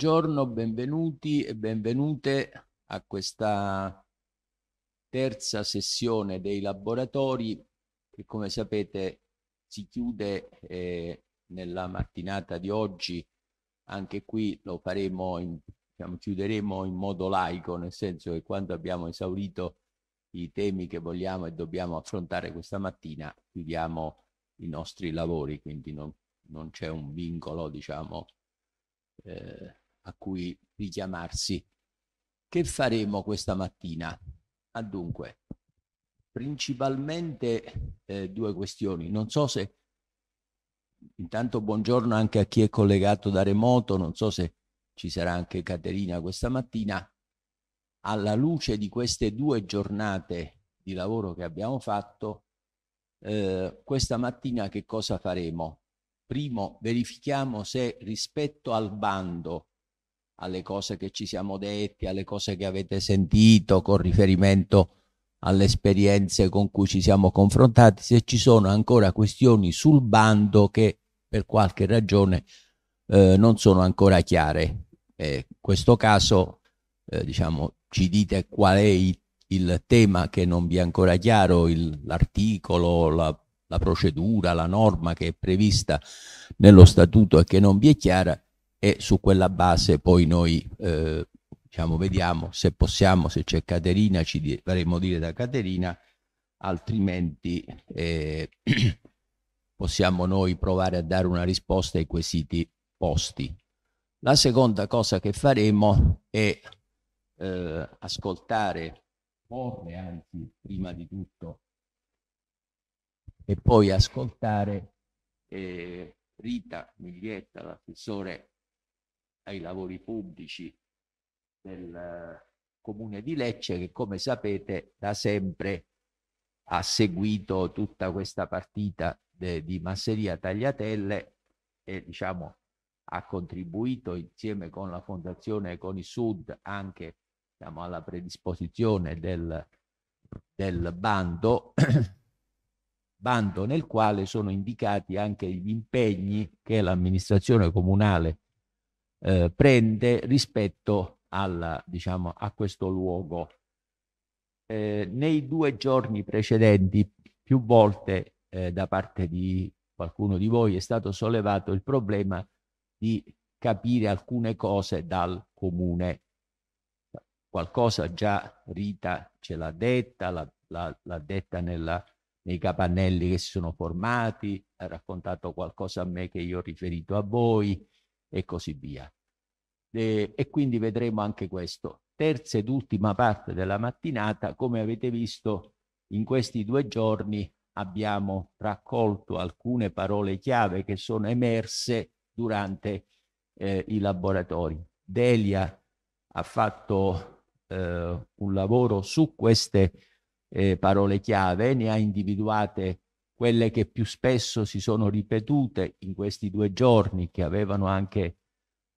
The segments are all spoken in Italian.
Buongiorno, benvenuti e benvenute a questa terza sessione dei laboratori che come sapete si chiude eh, nella mattinata di oggi. Anche qui lo faremo, in, diciamo, chiuderemo in modo laico, nel senso che quando abbiamo esaurito i temi che vogliamo e dobbiamo affrontare questa mattina, chiudiamo i nostri lavori, quindi non, non c'è un vincolo, diciamo, eh, a cui richiamarsi. Che faremo questa mattina? Ah, dunque, principalmente eh, due questioni. Non so se intanto buongiorno anche a chi è collegato da remoto, non so se ci sarà anche Caterina questa mattina. Alla luce di queste due giornate di lavoro che abbiamo fatto, eh, questa mattina che cosa faremo? Primo, verifichiamo se rispetto al bando alle cose che ci siamo detti, alle cose che avete sentito con riferimento alle esperienze con cui ci siamo confrontati, se ci sono ancora questioni sul bando che per qualche ragione eh, non sono ancora chiare. Eh, in questo caso, eh, diciamo, ci dite qual è il, il, tema che non vi è ancora chiaro, l'articolo, la, la procedura, la norma che è prevista nello statuto e che non vi è chiara e su quella base poi noi eh, diciamo, vediamo se possiamo, se c'è Caterina, ci faremo dire da Caterina, altrimenti eh, possiamo noi provare a dare una risposta ai quesiti posti. La seconda cosa che faremo è eh, ascoltare, porre anzi prima di tutto, e poi ascoltare eh, Rita Miglietta, l'assessore ai lavori pubblici del eh, comune di Lecce che come sapete da sempre ha seguito tutta questa partita de, di masseria tagliatelle e diciamo ha contribuito insieme con la fondazione con il sud anche diciamo, alla predisposizione del, del bando bando nel quale sono indicati anche gli impegni che l'amministrazione comunale eh, prende rispetto al, diciamo, a questo luogo. Eh, nei due giorni precedenti più volte eh, da parte di qualcuno di voi è stato sollevato il problema di capire alcune cose dal comune. Qualcosa già Rita ce l'ha detta, l'ha, detta nella, nei capannelli che si sono formati, ha raccontato qualcosa a me che io ho riferito a voi, e così via. E, e quindi vedremo anche questo. Terza ed ultima parte della mattinata, come avete visto in questi due giorni abbiamo raccolto alcune parole chiave che sono emerse durante eh, i laboratori. Delia ha fatto eh, un lavoro su queste eh, parole chiave, ne ha individuate quelle che più spesso si sono ripetute in questi due giorni, che avevano anche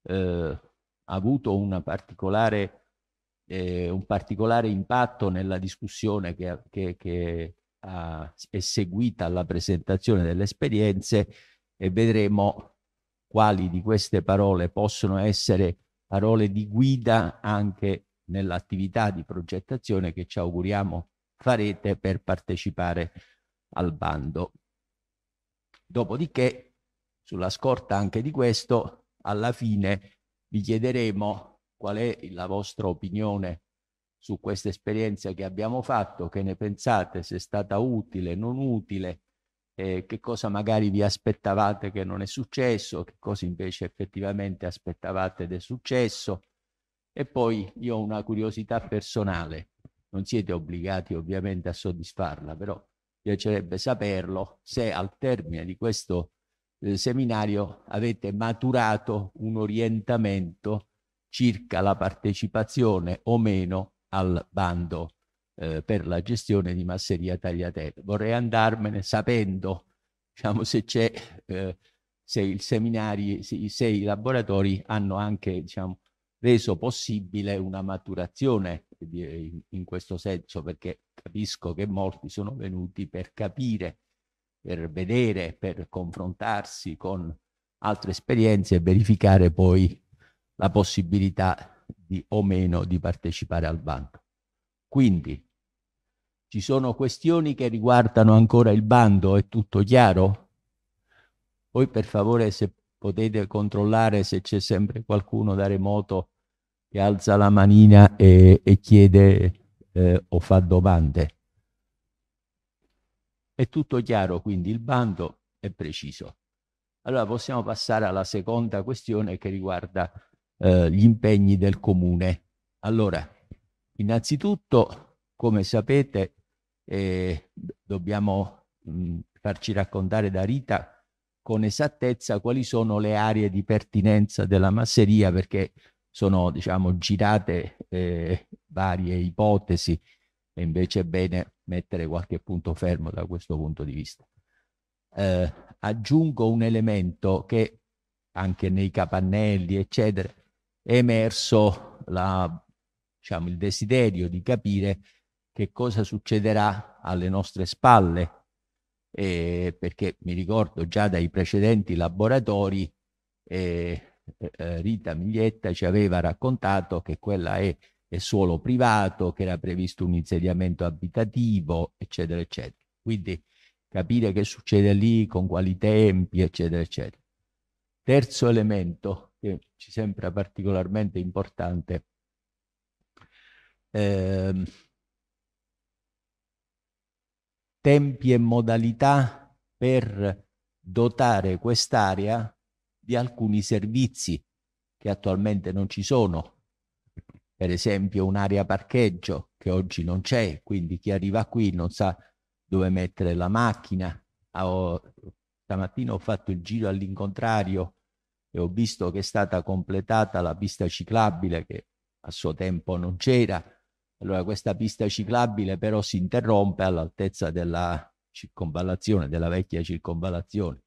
eh, avuto particolare, eh, un particolare impatto nella discussione che, che, che ha, è seguita alla presentazione delle esperienze e vedremo quali di queste parole possono essere parole di guida anche nell'attività di progettazione che ci auguriamo farete per partecipare al bando. Dopodiché, sulla scorta anche di questo, alla fine vi chiederemo qual è la vostra opinione su questa esperienza che abbiamo fatto, che ne pensate, se è stata utile, non utile, eh, che cosa magari vi aspettavate che non è successo, che cosa invece effettivamente aspettavate ed è successo. E poi io ho una curiosità personale, non siete obbligati ovviamente a soddisfarla, però piacerebbe saperlo se al termine di questo eh, seminario avete maturato un orientamento circa la partecipazione o meno al bando eh, per la gestione di Masseria Tagliatelle. Vorrei andarmene sapendo diciamo, se, eh, se, il seminario, se, se i laboratori hanno anche diciamo, reso possibile una maturazione eh, in questo senso perché capisco che molti sono venuti per capire, per vedere, per confrontarsi con altre esperienze e verificare poi la possibilità di, o meno di partecipare al bando. Quindi ci sono questioni che riguardano ancora il bando, è tutto chiaro? Poi per favore se potete controllare se c'è sempre qualcuno da remoto che alza la manina e, e chiede eh, o fa domande. È tutto chiaro, quindi il bando è preciso. Allora possiamo passare alla seconda questione che riguarda eh, gli impegni del comune. Allora, innanzitutto, come sapete, eh, dobbiamo mh, mm, farci raccontare da Rita con esattezza quali sono le aree di pertinenza della masseria perché sono diciamo, girate eh, varie ipotesi e invece è bene mettere qualche punto fermo da questo punto di vista. Eh, aggiungo un elemento che anche nei capannelli, eccetera, è emerso la, diciamo, il desiderio di capire che cosa succederà alle nostre spalle, eh, perché mi ricordo già dai precedenti laboratori eh, eh, eh, Rita Miglietta ci aveva raccontato che quella è, è suolo privato, che era previsto un insediamento abitativo, eccetera, eccetera. Quindi capire che succede lì, con quali tempi, eccetera, eccetera. Terzo elemento che ci sembra particolarmente importante, eh, tempi e modalità per dotare quest'area di alcuni servizi che attualmente non ci sono, per esempio un'area parcheggio che oggi non c'è, quindi chi arriva qui non sa dove mettere la macchina. Ah, ho, stamattina ho fatto il giro all'incontrario e ho visto che è stata completata la pista ciclabile che a suo tempo non c'era. Allora questa pista ciclabile però si interrompe all'altezza della circonvallazione, della vecchia circonvallazione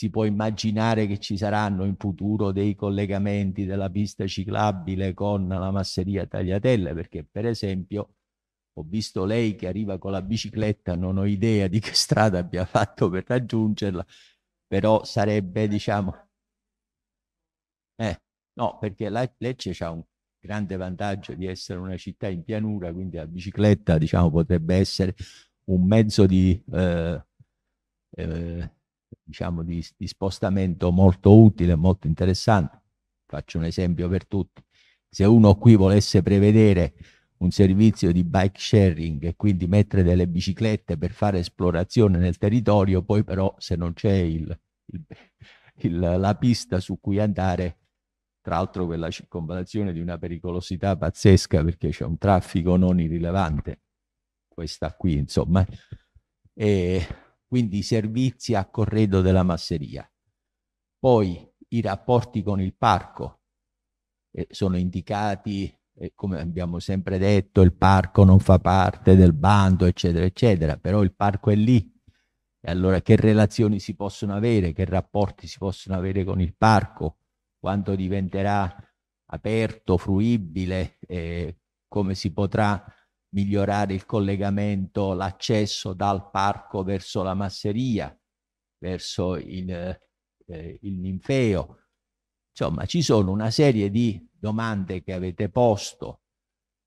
si può immaginare che ci saranno in futuro dei collegamenti della pista ciclabile con la masseria Tagliatelle, perché per esempio ho visto lei che arriva con la bicicletta, non ho idea di che strada abbia fatto per raggiungerla, però sarebbe, diciamo... Eh, no, perché Lecce ha un grande vantaggio di essere una città in pianura, quindi la bicicletta, diciamo, potrebbe essere un mezzo di... Eh, eh, diciamo, di, di spostamento molto utile, molto interessante. Faccio un esempio per tutti. Se uno qui volesse prevedere un servizio di bike sharing e quindi mettere delle biciclette per fare esplorazione nel territorio, poi però se non c'è il, il, il, la pista su cui andare, tra l'altro quella circonvalazione di una pericolosità pazzesca perché c'è un traffico non irrilevante, questa qui insomma, e quindi i servizi a corredo della masseria. Poi i rapporti con il parco eh, sono indicati, eh, come abbiamo sempre detto, il parco non fa parte del bando, eccetera, eccetera, però il parco è lì. E allora che relazioni si possono avere, che rapporti si possono avere con il parco, quanto diventerà aperto, fruibile, eh, come si potrà migliorare il collegamento, l'accesso dal parco verso la masseria, verso il, eh, eh, il ninfeo. Insomma, ci sono una serie di domande che avete posto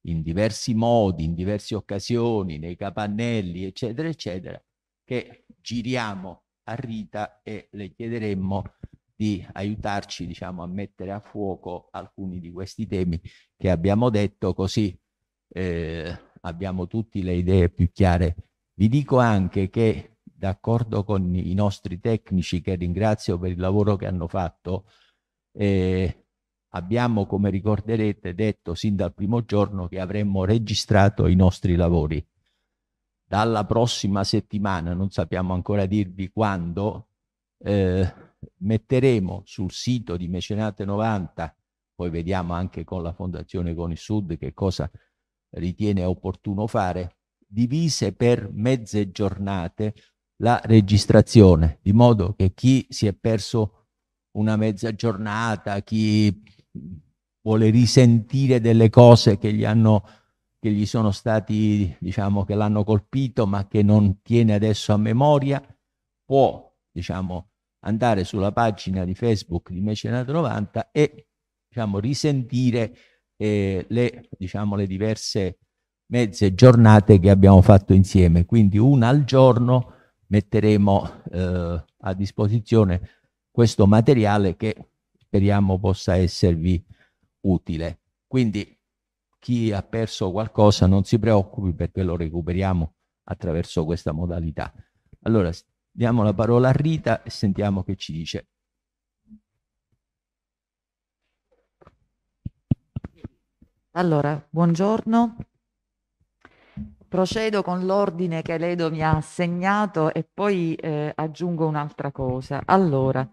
in diversi modi, in diverse occasioni, nei capannelli, eccetera, eccetera, che giriamo a Rita e le chiederemmo di aiutarci, diciamo, a mettere a fuoco alcuni di questi temi che abbiamo detto, così eh, abbiamo tutti le idee più chiare. Vi dico anche che, d'accordo con i nostri tecnici, che ringrazio per il lavoro che hanno fatto, eh, abbiamo, come ricorderete, detto sin dal primo giorno che avremmo registrato i nostri lavori. Dalla prossima settimana, non sappiamo ancora dirvi quando, eh, metteremo sul sito di Mecenate 90, poi vediamo anche con la Fondazione Con Sud che cosa ritiene opportuno fare, divise per mezze giornate la registrazione, di modo che chi si è perso una mezza giornata, chi vuole risentire delle cose che gli hanno che gli sono stati, diciamo, che l'hanno colpito, ma che non tiene adesso a memoria, può, diciamo, andare sulla pagina di Facebook di Mecenato 90 e, diciamo, risentire eh, le, diciamo, le diverse mezze giornate che abbiamo fatto insieme. Quindi una al giorno metteremo eh, a disposizione questo materiale che speriamo possa esservi utile. Quindi chi ha perso qualcosa non si preoccupi perché lo recuperiamo attraverso questa modalità. Allora diamo la parola a Rita e sentiamo che ci dice. Allora, buongiorno. Procedo con l'ordine che Ledo mi ha assegnato e poi eh, aggiungo un'altra cosa. Allora,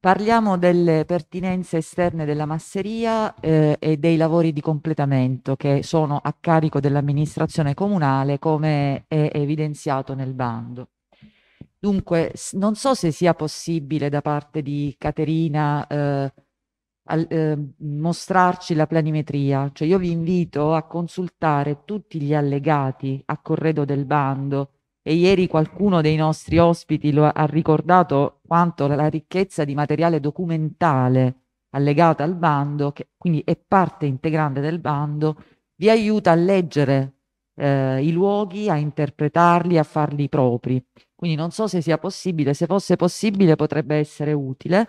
parliamo delle pertinenze esterne della masseria eh, e dei lavori di completamento che sono a carico dell'amministrazione comunale come è evidenziato nel bando. Dunque, non so se sia possibile da parte di Caterina... Eh, al, eh, mostrarci la planimetria, cioè io vi invito a consultare tutti gli allegati a corredo del bando e ieri qualcuno dei nostri ospiti lo ha, ha ricordato quanto la ricchezza di materiale documentale allegata al bando, che quindi è parte integrante del bando, vi aiuta a leggere eh, i luoghi, a interpretarli, a farli propri. Quindi non so se sia possibile, se fosse possibile potrebbe essere utile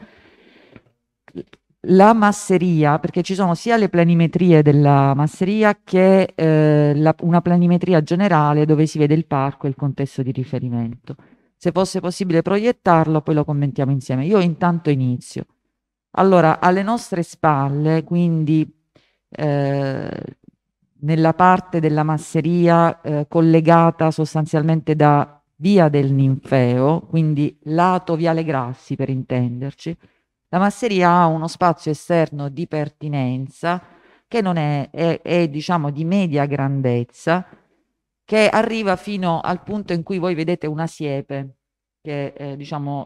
la masseria, perché ci sono sia le planimetrie della masseria che eh, la, una planimetria generale dove si vede il parco e il contesto di riferimento. Se fosse possibile proiettarlo, poi lo commentiamo insieme. Io intanto inizio. Allora, alle nostre spalle, quindi eh, nella parte della masseria eh, collegata sostanzialmente da via del Ninfeo, quindi lato Viale Grassi per intenderci, la masseria ha uno spazio esterno di pertinenza che non è, è, è diciamo di media grandezza, che arriva fino al punto in cui voi vedete una siepe che eh, diciamo,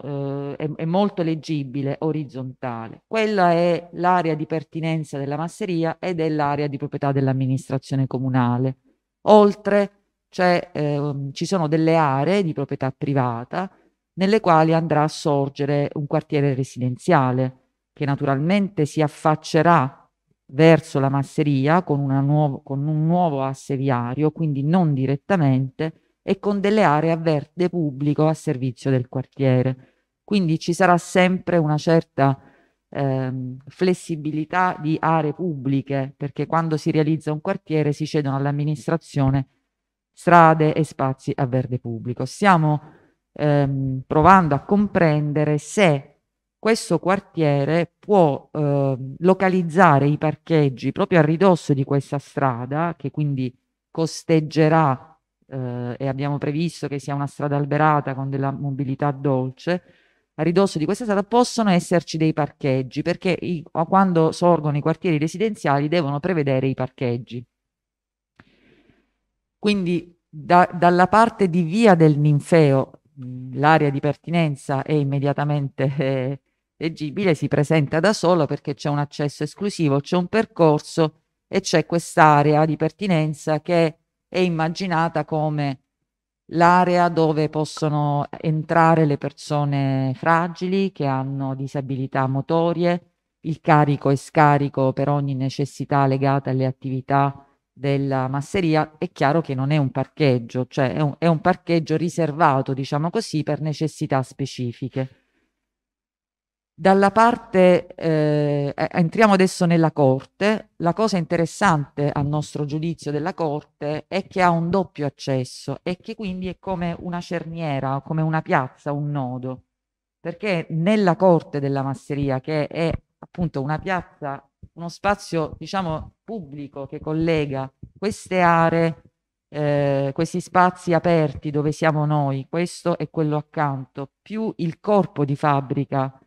eh, è, è, molto leggibile, orizzontale. Quella è l'area di pertinenza della masseria ed è l'area di proprietà dell'amministrazione comunale. Oltre cioè, eh, ci sono delle aree di proprietà privata nelle quali andrà a sorgere un quartiere residenziale che naturalmente si affaccerà verso la masseria con, nuovo, con, un nuovo asse viario, quindi non direttamente, e con delle aree a verde pubblico a servizio del quartiere. Quindi ci sarà sempre una certa ehm, flessibilità di aree pubbliche, perché quando si realizza un quartiere si cedono all'amministrazione strade e spazi a verde pubblico. Siamo ehm, provando a comprendere se questo quartiere può eh, localizzare i parcheggi proprio a ridosso di questa strada, che quindi costeggerà eh, e abbiamo previsto che sia una strada alberata con della mobilità dolce, a ridosso di questa strada possono esserci dei parcheggi, perché i, quando sorgono i quartieri residenziali devono prevedere i parcheggi. Quindi da, dalla parte di via del Ninfeo l'area di pertinenza è immediatamente eh, leggibile, si presenta da solo perché c'è un accesso esclusivo, c'è un percorso e c'è quest'area di pertinenza che è immaginata come l'area dove possono entrare le persone fragili che hanno disabilità motorie, il carico e scarico per ogni necessità legata alle attività della masseria, è chiaro che non è un parcheggio, cioè è un, è un parcheggio riservato, diciamo così, per necessità specifiche. Dalla parte, eh, eh, entriamo adesso nella Corte, la cosa interessante a nostro giudizio della Corte è che ha un doppio accesso e che quindi è come una cerniera, come una piazza, un nodo, perché nella Corte della Masseria, che è appunto una piazza uno spazio, diciamo, pubblico che collega queste aree, eh, questi spazi aperti dove siamo noi, questo e quello accanto, più il corpo di fabbrica,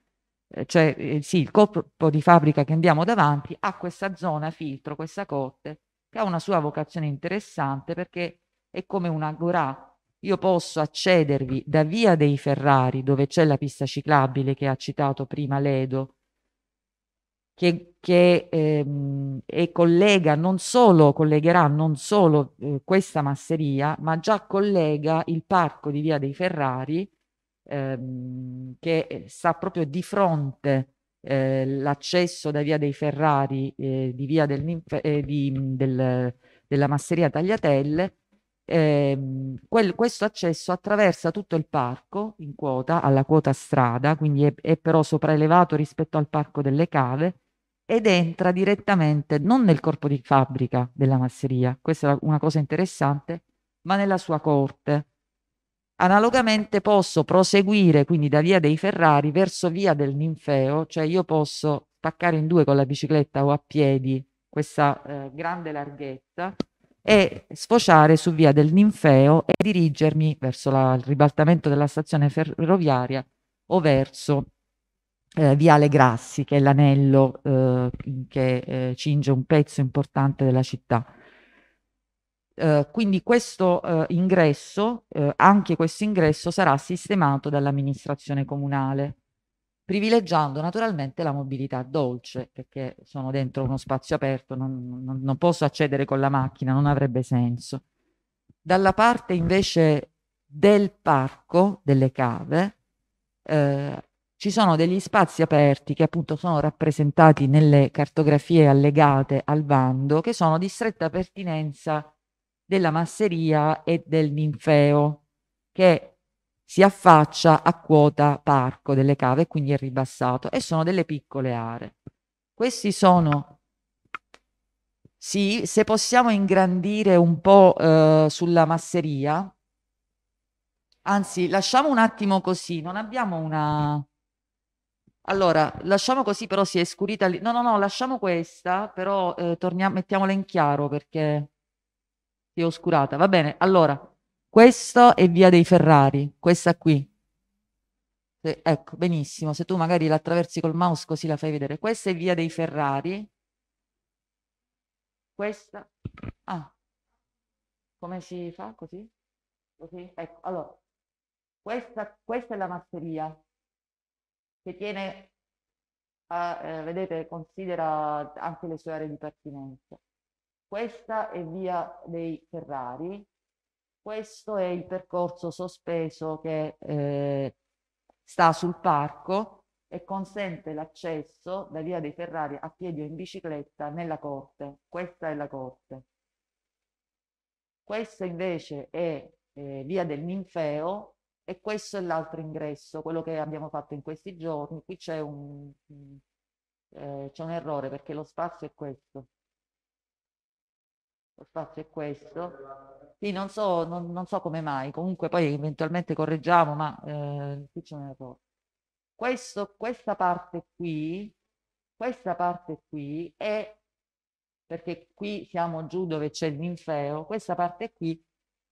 eh, cioè eh, sì, il corpo di fabbrica che andiamo davanti, ha questa zona filtro, questa corte, che ha una sua vocazione interessante perché è come un agorà. Io posso accedervi da via dei Ferrari, dove c'è la pista ciclabile che ha citato prima Ledo, che, che ehm, e collega non solo, collegherà non solo eh, questa masseria, ma già collega il parco di Via dei Ferrari, ehm, che eh, sta proprio di fronte eh, l'accesso da Via dei Ferrari eh, di Via del, eh, di, del, della masseria Tagliatelle, eh, quel, questo accesso attraversa tutto il parco in quota alla quota strada, quindi è, è però sopraelevato rispetto al parco delle cave ed entra direttamente non nel corpo di fabbrica della masseria, questa è una cosa interessante, ma nella sua corte. Analogamente posso proseguire quindi da via dei Ferrari verso via del Ninfeo, cioè io posso staccare in due con la bicicletta o a piedi questa eh, grande larghezza e sfociare su via del Ninfeo e dirigermi verso la, il ribaltamento della stazione ferroviaria o verso eh, Viale Grassi, che è l'anello eh, che eh, cinge un pezzo importante della città. Eh, quindi questo eh, ingresso, eh, anche questo ingresso sarà sistemato dall'amministrazione comunale, privilegiando naturalmente la mobilità dolce, perché sono dentro uno spazio aperto, non, non, non posso accedere con la macchina, non avrebbe senso. Dalla parte invece del parco, delle cave, eh, ci sono degli spazi aperti che appunto sono rappresentati nelle cartografie allegate al bando, che sono di stretta pertinenza della masseria e del ninfeo, che si affaccia a quota parco delle cave, quindi è ribassato, e sono delle piccole aree. Questi sono, sì, se possiamo ingrandire un po' eh, sulla masseria, anzi lasciamo un attimo così, non abbiamo una allora, lasciamo così, però si è scurita lì. No, no, no, lasciamo questa, però eh, torniamo, mettiamola in chiaro perché si è oscurata. Va bene, allora, questo è via dei Ferrari, questa qui. Se, ecco, benissimo, se tu magari la attraversi col mouse così la fai vedere. Questa è via dei Ferrari. Questa... Ah, come si fa così? Così? Ecco, allora, questa, questa è la masseria che tiene a, eh, vedete, considera anche le sue aree di pertinenza. Questa è via dei Ferrari, questo è il percorso sospeso che eh, sta sul parco e consente l'accesso da via dei Ferrari a piedi o in bicicletta nella corte. Questa è la corte. Questa invece è eh, via del Ninfeo, e questo è l'altro ingresso, quello che abbiamo fatto in questi giorni. Qui c'è un, eh, un, errore perché lo spazio è questo. Lo spazio è questo. Sì, non so, non, non so come mai, comunque poi eventualmente correggiamo, ma eh, qui c'è un errore. Questo, questa parte qui, questa parte qui è, perché qui siamo giù dove c'è il ninfeo, questa parte qui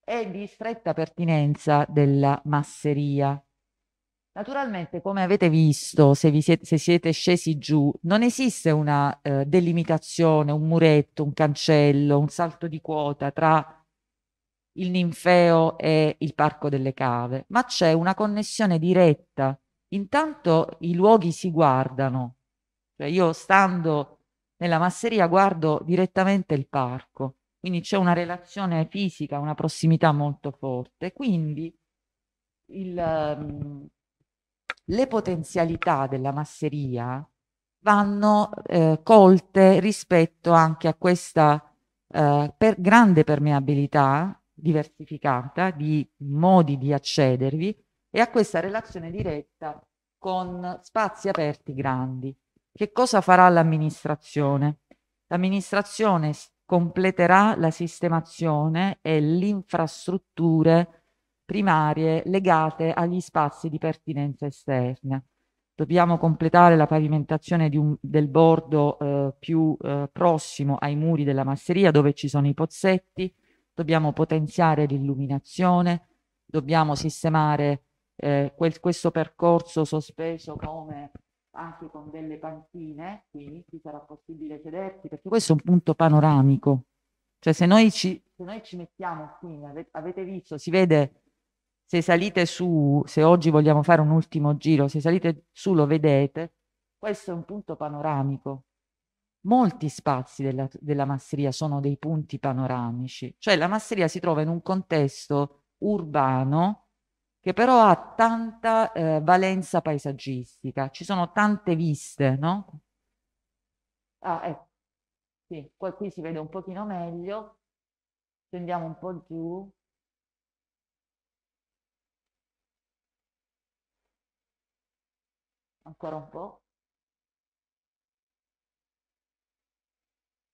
è di stretta pertinenza della masseria. Naturalmente, come avete visto, se, vi siete, se siete, scesi giù, non esiste una eh, delimitazione, un muretto, un cancello, un salto di quota tra il ninfeo e il parco delle cave, ma c'è una connessione diretta. Intanto i luoghi si guardano, cioè io stando nella masseria guardo direttamente il parco quindi c'è una relazione fisica, una prossimità molto forte. Quindi il, ehm, le potenzialità della masseria vanno eh, colte rispetto anche a questa eh, per grande permeabilità diversificata di modi di accedervi e a questa relazione diretta con spazi aperti grandi. Che cosa farà l'amministrazione? L'amministrazione completerà la sistemazione e le infrastrutture primarie legate agli spazi di pertinenza esterna. Dobbiamo completare la pavimentazione un, del bordo eh, più eh, prossimo ai muri della masseria dove ci sono i pozzetti, dobbiamo potenziare l'illuminazione, dobbiamo sistemare eh, quel, questo percorso sospeso come anche con delle panchine, qui ci sarà possibile sedersi, perché questo è un punto panoramico. Cioè se noi ci, se noi ci mettiamo qui, avete visto, si vede se salite su, se oggi vogliamo fare un ultimo giro, se salite su lo vedete, questo è un punto panoramico. Molti spazi della, della masseria sono dei punti panoramici, cioè la masseria si trova in un contesto urbano che però ha tanta eh, valenza paesaggistica. Ci sono tante viste, no? Ah, ecco. Sì, poi qui si vede un pochino meglio. Scendiamo un po' giù. Ancora un po'.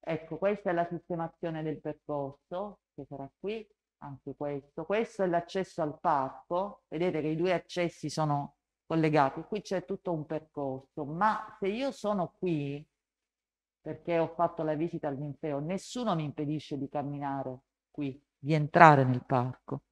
Ecco, questa è la sistemazione del percorso che sarà qui anche questo. Questo è l'accesso al parco, vedete che i due accessi sono collegati, qui c'è tutto un percorso, ma se io sono qui, perché ho fatto la visita al ninfeo, nessuno mi impedisce di camminare qui, di entrare nel parco.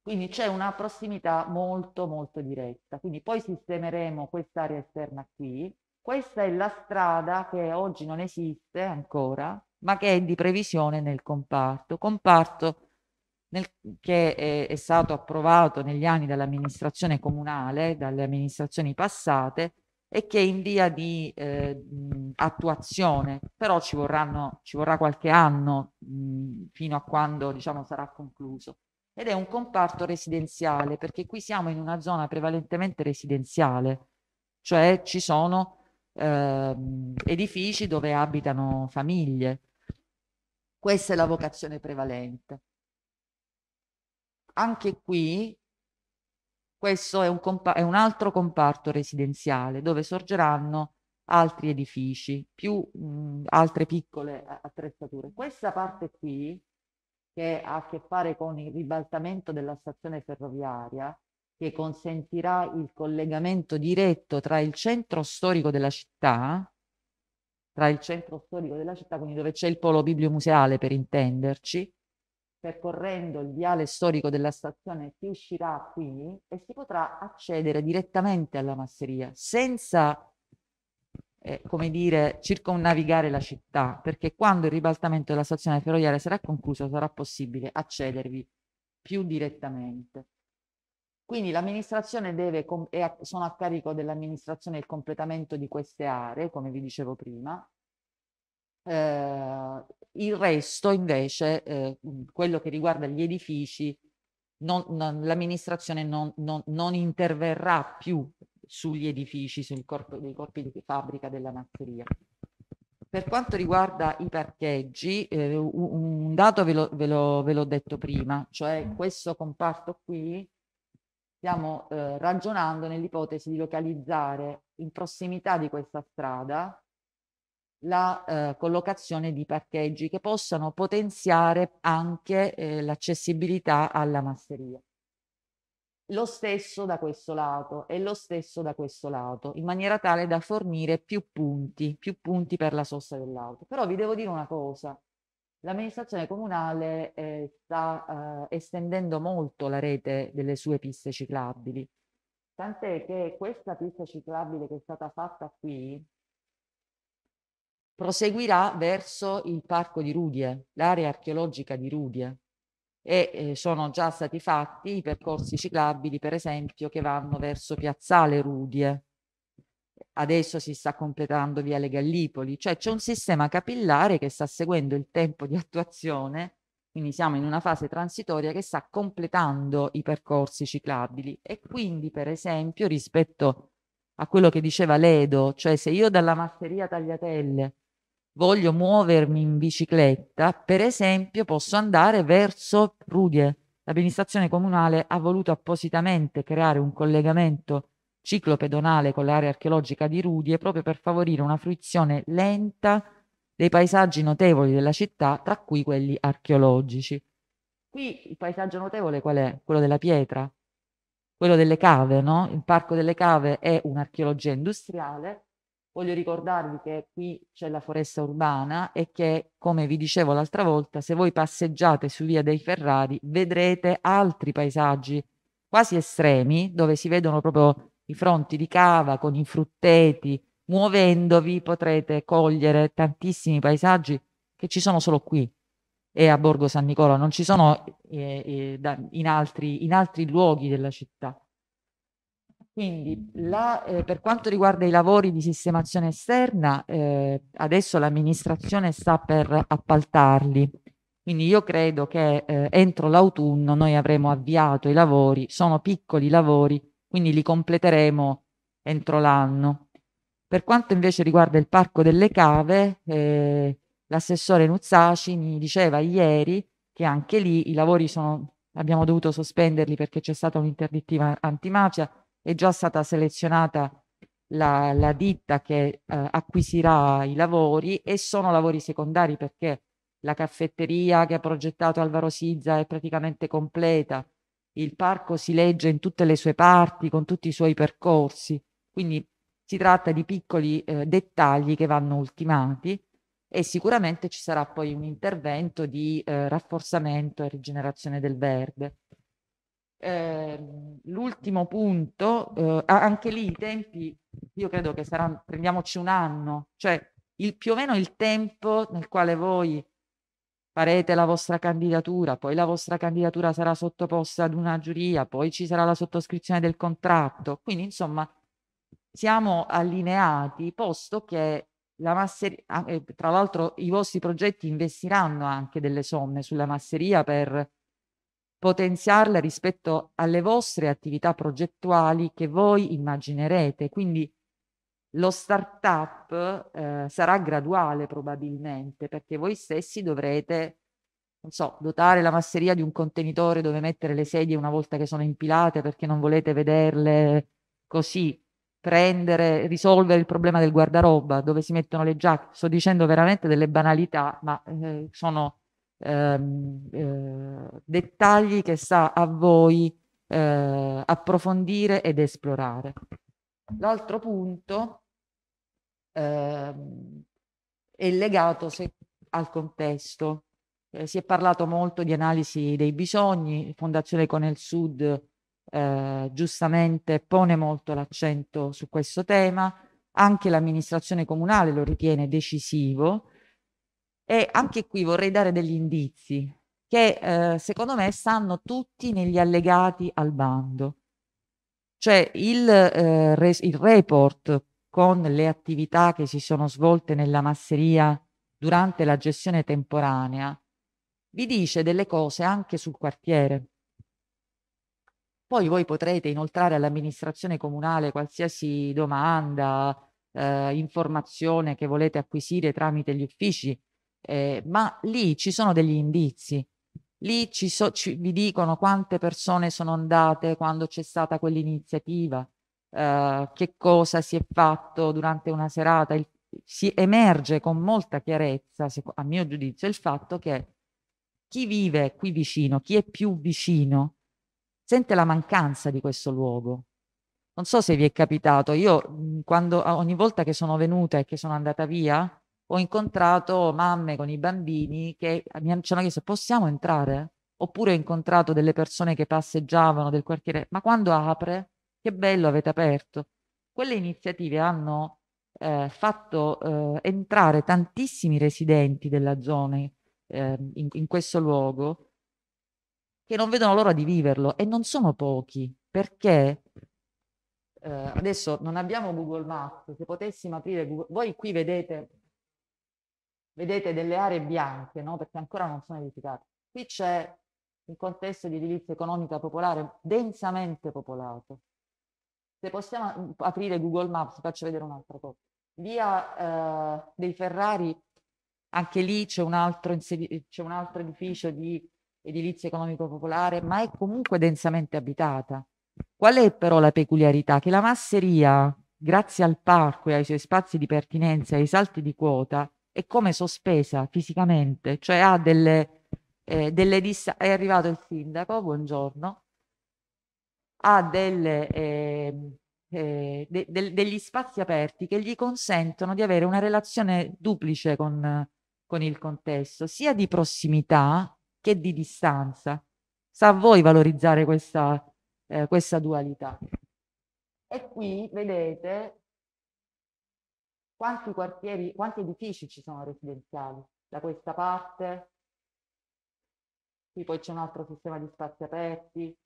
Quindi c'è una prossimità molto molto diretta. Quindi poi sistemeremo quest'area esterna qui. Questa è la strada che oggi non esiste ancora, ma che è di previsione nel comparto. Comparto nel, che è, è, stato approvato negli anni dall'amministrazione comunale, dalle amministrazioni passate e che è in via di eh, attuazione, però ci, vorranno, ci vorrà qualche anno mh, fino a quando diciamo, sarà concluso. Ed è un comparto residenziale, perché qui siamo in una zona prevalentemente residenziale, cioè ci sono eh, edifici dove abitano famiglie questa è la vocazione prevalente. Anche qui, questo è un, è un altro comparto residenziale dove sorgeranno altri edifici, più mh, mm, altre piccole attrezzature. Questa parte qui, che ha a che fare con il ribaltamento della stazione ferroviaria, che consentirà il collegamento diretto tra il centro storico della città tra il centro storico della città, quindi dove c'è il polo bibliomuseale per intenderci, percorrendo il viale storico della stazione si uscirà qui e si potrà accedere direttamente alla masseria senza, eh, come dire, circonnavigare la città, perché quando il ribaltamento della stazione ferroviaria sarà concluso sarà possibile accedervi più direttamente. Quindi l'amministrazione deve, a, sono a carico dell'amministrazione il completamento di queste aree, come vi dicevo prima, eh, il resto invece, eh, quello che riguarda gli edifici, l'amministrazione non, non, non, interverrà più sugli edifici, sui corpi, dei corpi di fabbrica della mazzeria. Per quanto riguarda i parcheggi, eh, un, un dato ve l'ho detto prima, cioè questo comparto qui stiamo eh, ragionando nell'ipotesi di localizzare in prossimità di questa strada la eh, collocazione di parcheggi che possano potenziare anche eh, l'accessibilità alla masseria. Lo stesso da questo lato e lo stesso da questo lato, in maniera tale da fornire più punti, più punti per la sosta dell'auto. Però vi devo dire una cosa, L'amministrazione comunale eh, sta eh, estendendo molto la rete delle sue piste ciclabili, tant'è che questa pista ciclabile che è stata fatta qui proseguirà verso il parco di Rudie, l'area archeologica di Rudie e eh, sono già stati fatti i percorsi ciclabili per esempio che vanno verso Piazzale Rudie adesso si sta completando via le Gallipoli, cioè c'è un sistema capillare che sta seguendo il tempo di attuazione, quindi siamo in una fase transitoria che sta completando i percorsi ciclabili e quindi per esempio rispetto a quello che diceva Ledo, cioè se io dalla masseria Tagliatelle voglio muovermi in bicicletta, per esempio posso andare verso Rudie. L'amministrazione comunale ha voluto appositamente creare un collegamento ciclo pedonale con l'area archeologica di Rudie proprio per favorire una fruizione lenta dei paesaggi notevoli della città, tra cui quelli archeologici. Qui il paesaggio notevole qual è? Quello della pietra, quello delle cave, no? Il Parco delle Cave è un'archeologia industriale. Voglio ricordarvi che qui c'è la foresta urbana e che, come vi dicevo l'altra volta, se voi passeggiate su via dei Ferrari vedrete altri paesaggi quasi estremi dove si vedono proprio i fronti di cava con i frutteti, muovendovi potrete cogliere tantissimi paesaggi che ci sono solo qui e a Borgo San Nicola, non ci sono eh, eh, da, in, altri, in, altri, luoghi della città. Quindi la, eh, per quanto riguarda i lavori di sistemazione esterna, eh, adesso l'amministrazione sta per appaltarli, quindi io credo che eh, entro l'autunno noi avremo avviato i lavori, sono piccoli lavori quindi li completeremo entro l'anno. Per quanto invece riguarda il Parco delle Cave, eh, l'assessore Nuzzaci mi diceva ieri che anche lì i lavori sono, abbiamo dovuto sospenderli perché c'è stata un'interdittiva antimafia, è già stata selezionata la, la ditta che eh, acquisirà i lavori e sono lavori secondari perché la caffetteria che ha progettato Alvaro Sizza è praticamente completa, il parco si legge in tutte le sue parti, con tutti i suoi percorsi, quindi si tratta di piccoli eh, dettagli che vanno ultimati e sicuramente ci sarà poi un intervento di eh, rafforzamento e rigenerazione del verde. Eh, l'ultimo punto, eh, anche lì i tempi, io credo che saranno, prendiamoci un anno, cioè il, più o meno il tempo nel quale voi farete la vostra candidatura, poi la vostra candidatura sarà sottoposta ad una giuria, poi ci sarà la sottoscrizione del contratto. Quindi, insomma, siamo allineati, posto che la masseria, ah, tra l'altro i vostri progetti investiranno anche delle somme sulla masseria per potenziarla rispetto alle vostre attività progettuali che voi immaginerete. Quindi lo startup eh, sarà graduale probabilmente perché voi stessi dovrete, non so, dotare la masseria di un contenitore dove mettere le sedie una volta che sono impilate perché non volete vederle così, prendere, risolvere il problema del guardaroba, dove si mettono le giacche. Sto dicendo veramente delle banalità, ma eh, sono ehm, eh, dettagli che sta a voi eh, approfondire ed esplorare. L'altro punto eh, è legato se, al contesto. Eh, si è parlato molto di analisi dei bisogni, Fondazione Con il Sud eh, giustamente pone molto l'accento su questo tema, anche l'amministrazione comunale lo ritiene decisivo e anche qui vorrei dare degli indizi che eh, secondo me stanno tutti negli allegati al bando. Cioè il, eh, il report con le attività che si sono svolte nella masseria durante la gestione temporanea, vi dice delle cose anche sul quartiere. Poi voi potrete inoltrare all'amministrazione comunale qualsiasi domanda, eh, informazione che volete acquisire tramite gli uffici, eh, ma lì ci sono degli indizi. Lì ci so, ci, vi dicono quante persone sono andate quando c'è stata quell'iniziativa, eh, che cosa si è fatto durante una serata, il, si emerge con molta chiarezza, a mio giudizio, il fatto che chi vive qui vicino, chi è più vicino, sente la mancanza di questo luogo. Non so se vi è capitato, io quando, ogni volta che sono venuta e che sono andata via, ho incontrato mamme con i bambini che mi hanno chiesto possiamo entrare? Oppure ho incontrato delle persone che passeggiavano del quartiere, ma quando apre che bello avete aperto. Quelle iniziative hanno eh, fatto eh, entrare tantissimi residenti della zona eh, in, in questo luogo che non vedono l'ora di viverlo e non sono pochi perché eh, adesso non abbiamo Google Maps, se potessimo aprire Google, voi qui vedete, vedete delle aree bianche, no? perché ancora non sono edificate. Qui c'è un contesto di edilizia economica popolare densamente popolato, se possiamo mm, aprire Google Maps, faccio vedere un'altra cosa. Via eh, dei Ferrari, anche lì c'è un, un altro edificio di edilizia economico popolare, ma è comunque densamente abitata. Qual è però la peculiarità? Che la masseria, grazie al parco e ai suoi spazi di pertinenza e ai salti di quota, è come sospesa fisicamente, cioè ha delle, eh, delle distanze. È arrivato il sindaco, buongiorno, ha delle, eh, eh, de, de, degli spazi aperti che gli consentono di avere una relazione duplice con, con il contesto, sia di prossimità che di distanza. Sa a voi valorizzare questa, eh, questa dualità. E qui vedete quanti quartieri, quanti edifici ci sono residenziali da questa parte, qui poi c'è un altro sistema di spazi aperti,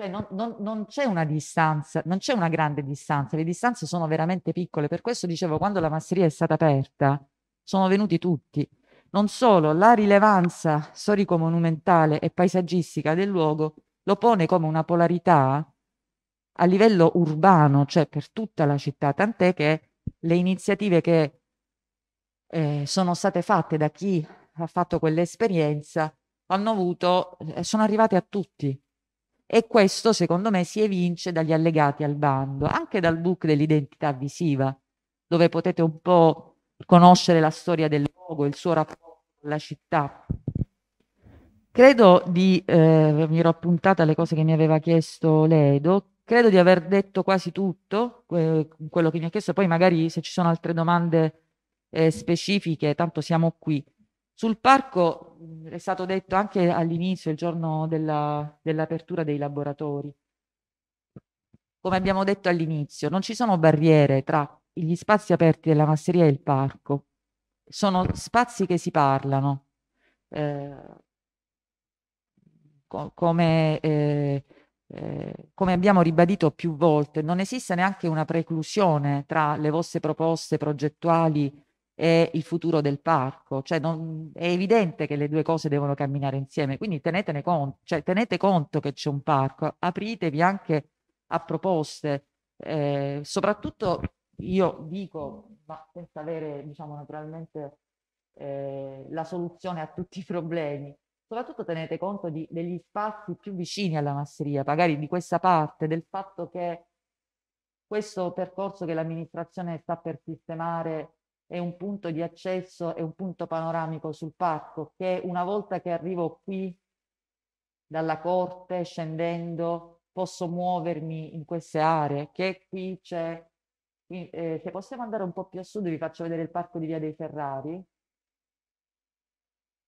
cioè non, non, non c'è una distanza, non c'è una grande distanza, le distanze sono veramente piccole. Per questo dicevo, quando la masseria è stata aperta, sono venuti tutti. Non solo, la rilevanza storico-monumentale e paesaggistica del luogo lo pone come una polarità a livello urbano, cioè per tutta la città, tant'è che le iniziative che eh, sono state fatte da chi ha fatto quell'esperienza hanno avuto, eh, sono arrivate a tutti, e questo secondo me si evince dagli allegati al bando, anche dal book dell'identità visiva, dove potete un po' conoscere la storia del luogo, il suo rapporto con la città. Credo di, eh, mi ero appuntata alle cose che mi aveva chiesto Ledo, credo di aver detto quasi tutto eh, quello che mi ha chiesto, poi magari se ci sono altre domande eh, specifiche, tanto siamo qui. Sul parco è stato detto anche all'inizio, il giorno della, dell'apertura dei laboratori, come abbiamo detto all'inizio, non ci sono barriere tra gli spazi aperti della masseria e il parco, sono spazi che si parlano, eh, come, eh, eh, come abbiamo ribadito più volte, non esiste neanche una preclusione tra le vostre proposte progettuali e il futuro del parco. Cioè non, è evidente che le due cose devono camminare insieme, quindi tenetene conto, cioè tenete conto che c'è un parco, apritevi anche a proposte, eh, soprattutto io dico, ma senza avere diciamo naturalmente eh, la soluzione a tutti i problemi, soprattutto tenete conto di, degli spazi più vicini alla masseria, magari di questa parte, del fatto che questo percorso che l'amministrazione sta per sistemare è un punto di accesso, è un punto panoramico sul parco che una volta che arrivo qui dalla corte scendendo posso muovermi in queste aree che qui c'è eh, se possiamo andare un po' più a sud vi faccio vedere il parco di via dei Ferrari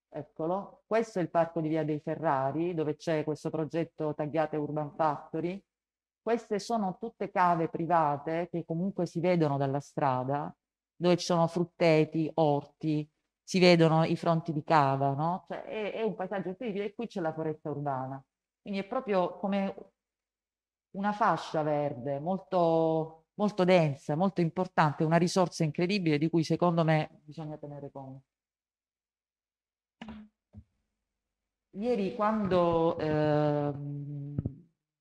eccolo questo è il parco di via dei Ferrari dove c'è questo progetto tagliate urban factory queste sono tutte cave private che comunque si vedono dalla strada dove ci sono frutteti, orti, si vedono i fronti di cava, no? Cioè è, è un paesaggio incredibile e qui c'è la foresta urbana. Quindi è proprio come una fascia verde molto, molto densa, molto importante, una risorsa incredibile di cui secondo me bisogna tenere conto. Ieri quando eh,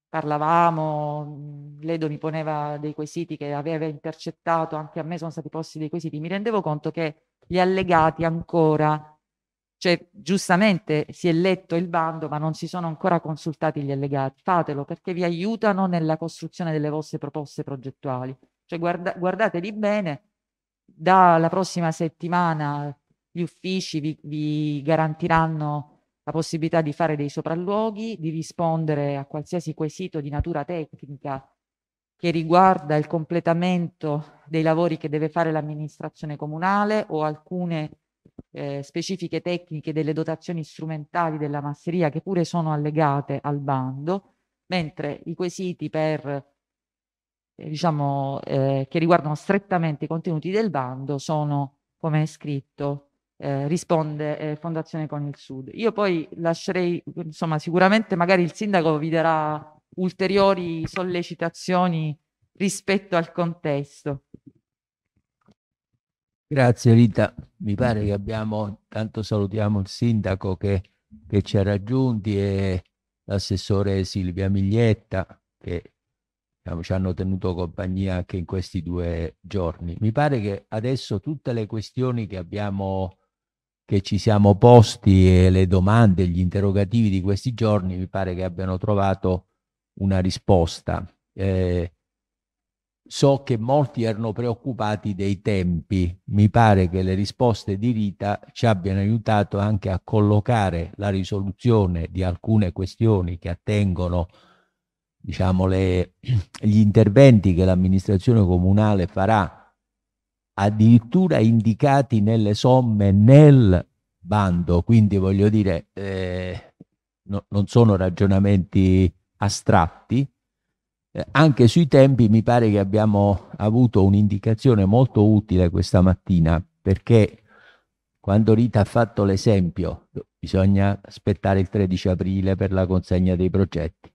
parlavamo Ledo mi poneva dei quesiti che aveva intercettato, anche a me sono stati posti dei quesiti, mi rendevo conto che gli allegati ancora, cioè giustamente si è letto il bando ma non si sono ancora consultati gli allegati, fatelo perché vi aiutano nella costruzione delle vostre proposte progettuali, cioè guarda, guardateli bene, dalla prossima settimana gli uffici vi, vi garantiranno la possibilità di fare dei sopralluoghi, di rispondere a qualsiasi quesito di natura tecnica che riguarda il completamento dei lavori che deve fare l'amministrazione comunale o alcune eh, specifiche tecniche delle dotazioni strumentali della masseria che pure sono allegate al bando, mentre i quesiti per, eh, diciamo, eh, che riguardano strettamente i contenuti del bando sono, come è scritto, eh, risponde eh, Fondazione con il Sud. Io poi lascerei, insomma, sicuramente magari il sindaco vi darà ulteriori sollecitazioni rispetto al contesto. Grazie Rita, mi pare che abbiamo, tanto salutiamo il sindaco che, che ci ha raggiunti e l'assessore Silvia Miglietta che diciamo, ci hanno tenuto compagnia anche in questi due giorni. Mi pare che adesso tutte le questioni che abbiamo, che ci siamo posti e le domande, gli interrogativi di questi giorni, mi pare che abbiano trovato una risposta. Eh, so che molti erano preoccupati dei tempi, mi pare che le risposte di Rita ci abbiano aiutato anche a collocare la risoluzione di alcune questioni che attengono diciamo, le, gli interventi che l'amministrazione comunale farà addirittura indicati nelle somme nel bando, quindi voglio dire eh, no, non sono ragionamenti astratti. Eh, anche sui tempi mi pare che abbiamo avuto un'indicazione molto utile questa mattina perché quando Rita ha fatto l'esempio, bisogna aspettare il 13 aprile per la consegna dei progetti,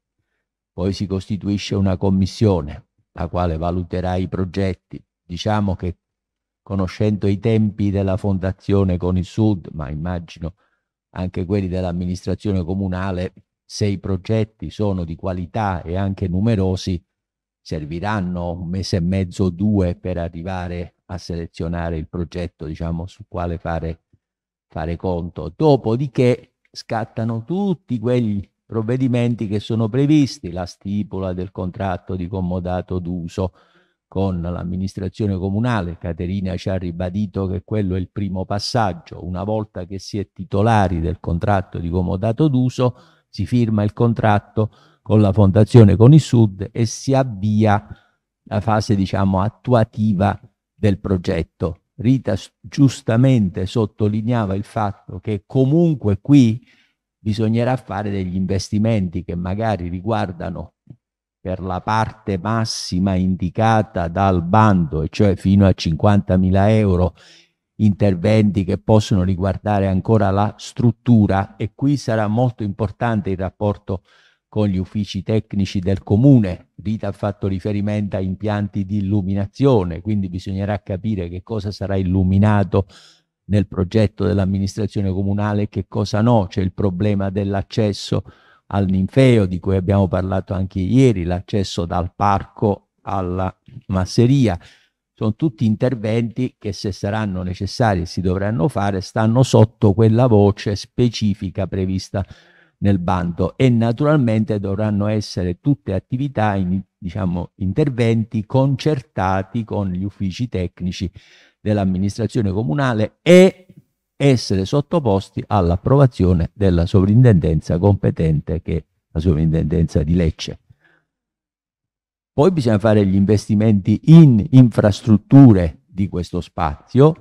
poi si costituisce una commissione la quale valuterà i progetti. Diciamo che conoscendo i tempi della fondazione con il Sud, ma immagino anche quelli dell'amministrazione comunale, se i progetti sono di qualità e anche numerosi, serviranno un mese e mezzo o due per arrivare a selezionare il progetto, diciamo, sul quale fare, fare conto. Dopodiché scattano tutti quegli provvedimenti che sono previsti, la stipula del contratto di comodato d'uso con l'amministrazione comunale. Caterina ci ha ribadito che quello è il primo passaggio. Una volta che si è titolari del contratto di comodato d'uso, si firma il contratto con la fondazione con il Sud e si avvia la fase diciamo attuativa del progetto. Rita giustamente sottolineava il fatto che comunque qui bisognerà fare degli investimenti che magari riguardano per la parte massima indicata dal bando, e cioè fino a 50.000 euro interventi che possono riguardare ancora la struttura e qui sarà molto importante il rapporto con gli uffici tecnici del comune. Rita ha fatto riferimento a impianti di illuminazione, quindi bisognerà capire che cosa sarà illuminato nel progetto dell'amministrazione comunale e che cosa no. C'è il problema dell'accesso al ninfeo di cui abbiamo parlato anche ieri, l'accesso dal parco alla masseria sono tutti interventi che se saranno necessari e si dovranno fare, stanno sotto quella voce specifica prevista nel bando e naturalmente dovranno essere tutte attività, in, diciamo, interventi concertati con gli uffici tecnici dell'amministrazione comunale e essere sottoposti all'approvazione della sovrintendenza competente che è la sovrintendenza di Lecce. Poi bisogna fare gli investimenti in infrastrutture di questo spazio,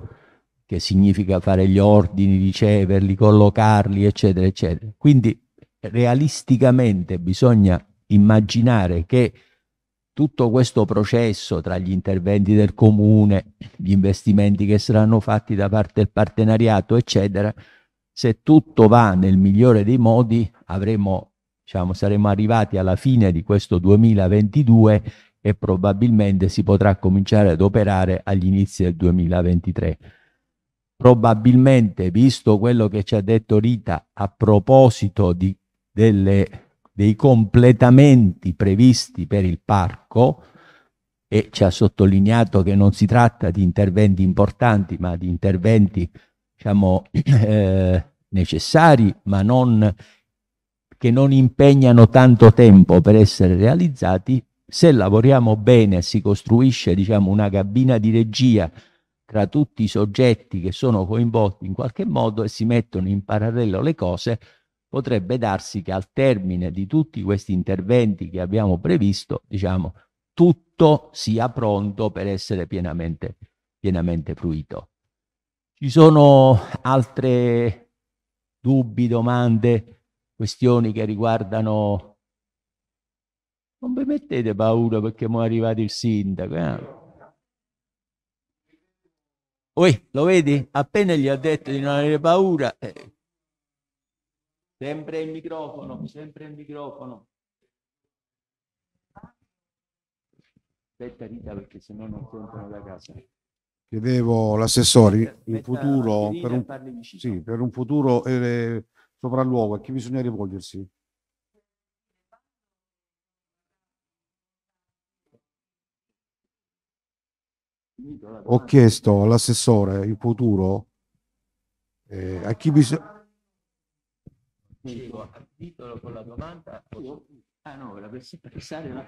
che significa fare gli ordini, riceverli, collocarli, eccetera, eccetera. Quindi realisticamente bisogna immaginare che tutto questo processo tra gli interventi del comune, gli investimenti che saranno fatti da parte del partenariato, eccetera, se tutto va nel migliore dei modi avremo diciamo, saremo arrivati alla fine di questo 2022 e probabilmente si potrà cominciare ad operare agli inizi del 2023. Probabilmente, visto quello che ci ha detto Rita a proposito di, delle, dei completamenti previsti per il parco, e ci ha sottolineato che non si tratta di interventi importanti, ma di interventi diciamo, eh, necessari, ma non che non impegnano tanto tempo per essere realizzati, se lavoriamo bene si costruisce diciamo, una cabina di regia tra tutti i soggetti che sono coinvolti in qualche modo e si mettono in parallelo le cose, potrebbe darsi che al termine di tutti questi interventi che abbiamo previsto, diciamo, tutto sia pronto per essere pienamente, pienamente fruito. Ci sono altre dubbi, domande? questioni che riguardano... Non vi mettete paura perché mo è arrivato il sindaco. Eh? Oi, lo vedi? Appena gli ha detto di non avere paura... Eh. Sempre il microfono, sempre il microfono. Aspetta Rita perché sennò non contano da casa. Chiedevo l'assessore, in futuro, per un, sì, per un futuro eh, sopralluogo, a chi bisogna rivolgersi? Ho chiesto all'assessore in futuro eh, a chi bisogna... Dicevo, a titolo con la domanda... Posso... Ah no, la per passare la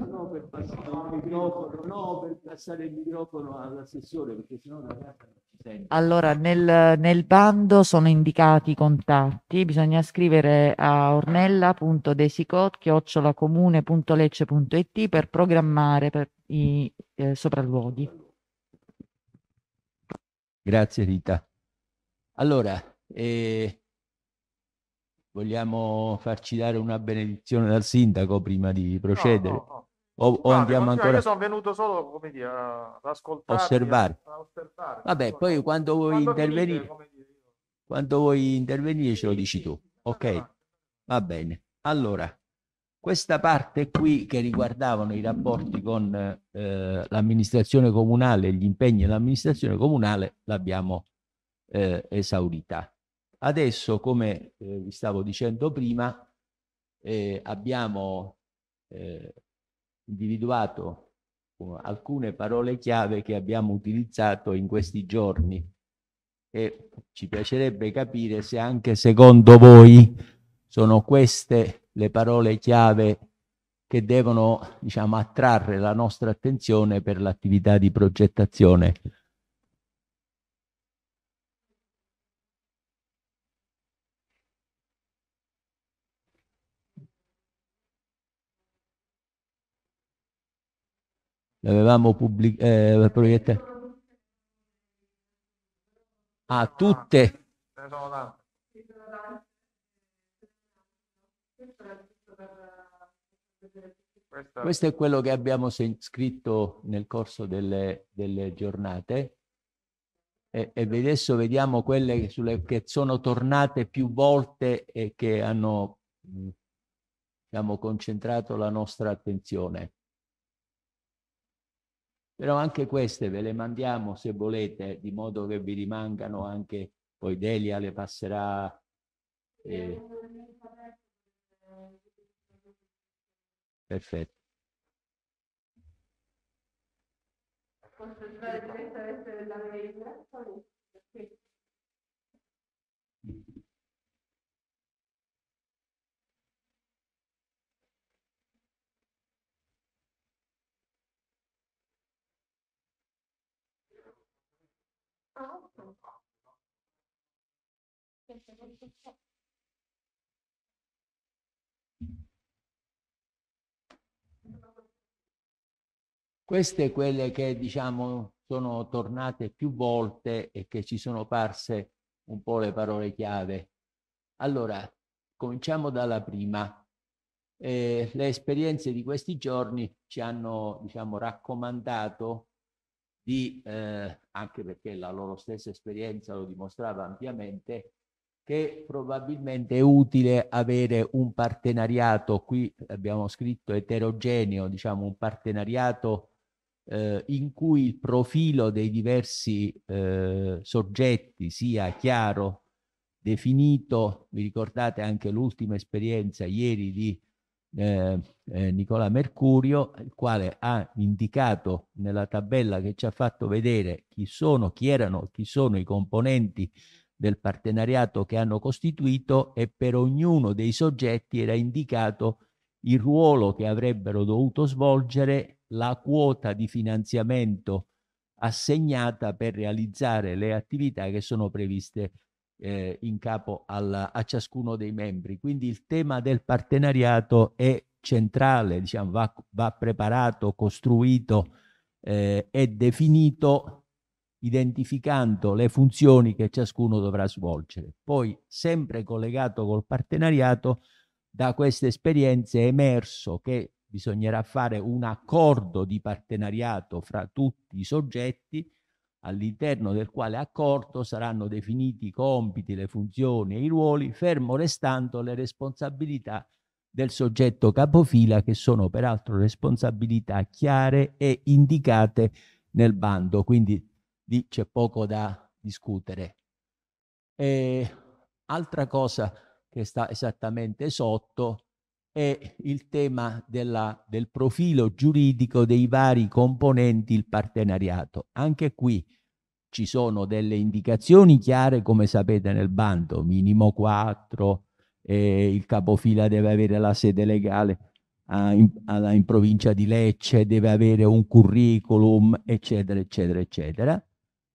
no, per passare il microfono, no, per passare il microfono all'assessore, perché sennò la ragazza non ci sente. Allora, nel, nel bando sono indicati i contatti, bisogna scrivere a ornella.desicot.chiocciolacomune.lecce.it per programmare per i eh, sopralluoghi. Grazie Rita. Allora, eh, Vogliamo farci dare una benedizione dal sindaco prima di procedere? No, no, no. O, o andiamo ancora... Io sono venuto solo, come dire, ad ascoltare. Osservare. A, osservare Vabbè, ecco, poi quando vuoi quando intervenire... Finite, quando vuoi intervenire ce lo dici tu. Ok, esatto. va bene. Allora, questa parte qui che riguardavano i rapporti con eh, l'amministrazione comunale, gli impegni dell'amministrazione comunale, l'abbiamo eh, esaurita. Adesso, come eh, vi stavo dicendo prima, eh, abbiamo eh, individuato eh, alcune parole chiave che abbiamo utilizzato in questi giorni e ci piacerebbe capire se anche secondo voi sono queste le parole chiave che devono diciamo, attrarre la nostra attenzione per l'attività di progettazione l'avevamo eh, proiettato. A ah, tutte. Questo è quello che abbiamo scritto nel corso delle, delle giornate e, e, adesso vediamo quelle che, sulle, che sono tornate più volte e che hanno mm, diciamo, concentrato la nostra attenzione però anche queste ve le mandiamo se volete, di modo che vi rimangano anche, poi Delia le passerà. Eh. Perfetto. Posso entrare diretta verso la mia Queste quelle che diciamo sono tornate più volte e che ci sono parse un po' le parole chiave. Allora, cominciamo dalla prima. Eh, le esperienze di questi giorni ci hanno diciamo, raccomandato di, eh, anche perché la loro stessa esperienza lo dimostrava ampiamente, che probabilmente è utile avere un partenariato, qui abbiamo scritto eterogeneo, diciamo un partenariato eh, in cui il profilo dei diversi eh, soggetti sia chiaro, definito, vi ricordate anche l'ultima esperienza ieri di eh, eh, Nicola Mercurio, il quale ha indicato nella tabella che ci ha fatto vedere chi sono, chi erano, chi sono i componenti del partenariato che hanno costituito e per ognuno dei soggetti era indicato il ruolo che avrebbero dovuto svolgere, la quota di finanziamento assegnata per realizzare le attività che sono previste eh, in capo alla, a ciascuno dei membri. Quindi il tema del partenariato è centrale, diciamo, va, va preparato, costruito eh, e definito identificando le funzioni che ciascuno dovrà svolgere. Poi, sempre collegato col partenariato, da queste esperienze è emerso che bisognerà fare un accordo di partenariato fra tutti i soggetti all'interno del quale accordo saranno definiti i compiti, le funzioni e i ruoli, fermo restando le responsabilità del soggetto capofila che sono peraltro responsabilità chiare e indicate nel bando, quindi lì c'è poco da discutere. E altra cosa che sta esattamente sotto è il tema della, del profilo giuridico dei vari componenti il partenariato. Anche qui ci sono delle indicazioni chiare, come sapete nel bando, minimo 4, eh, il capofila deve avere la sede legale a, in, a, in provincia di Lecce, deve avere un curriculum, eccetera, eccetera, eccetera.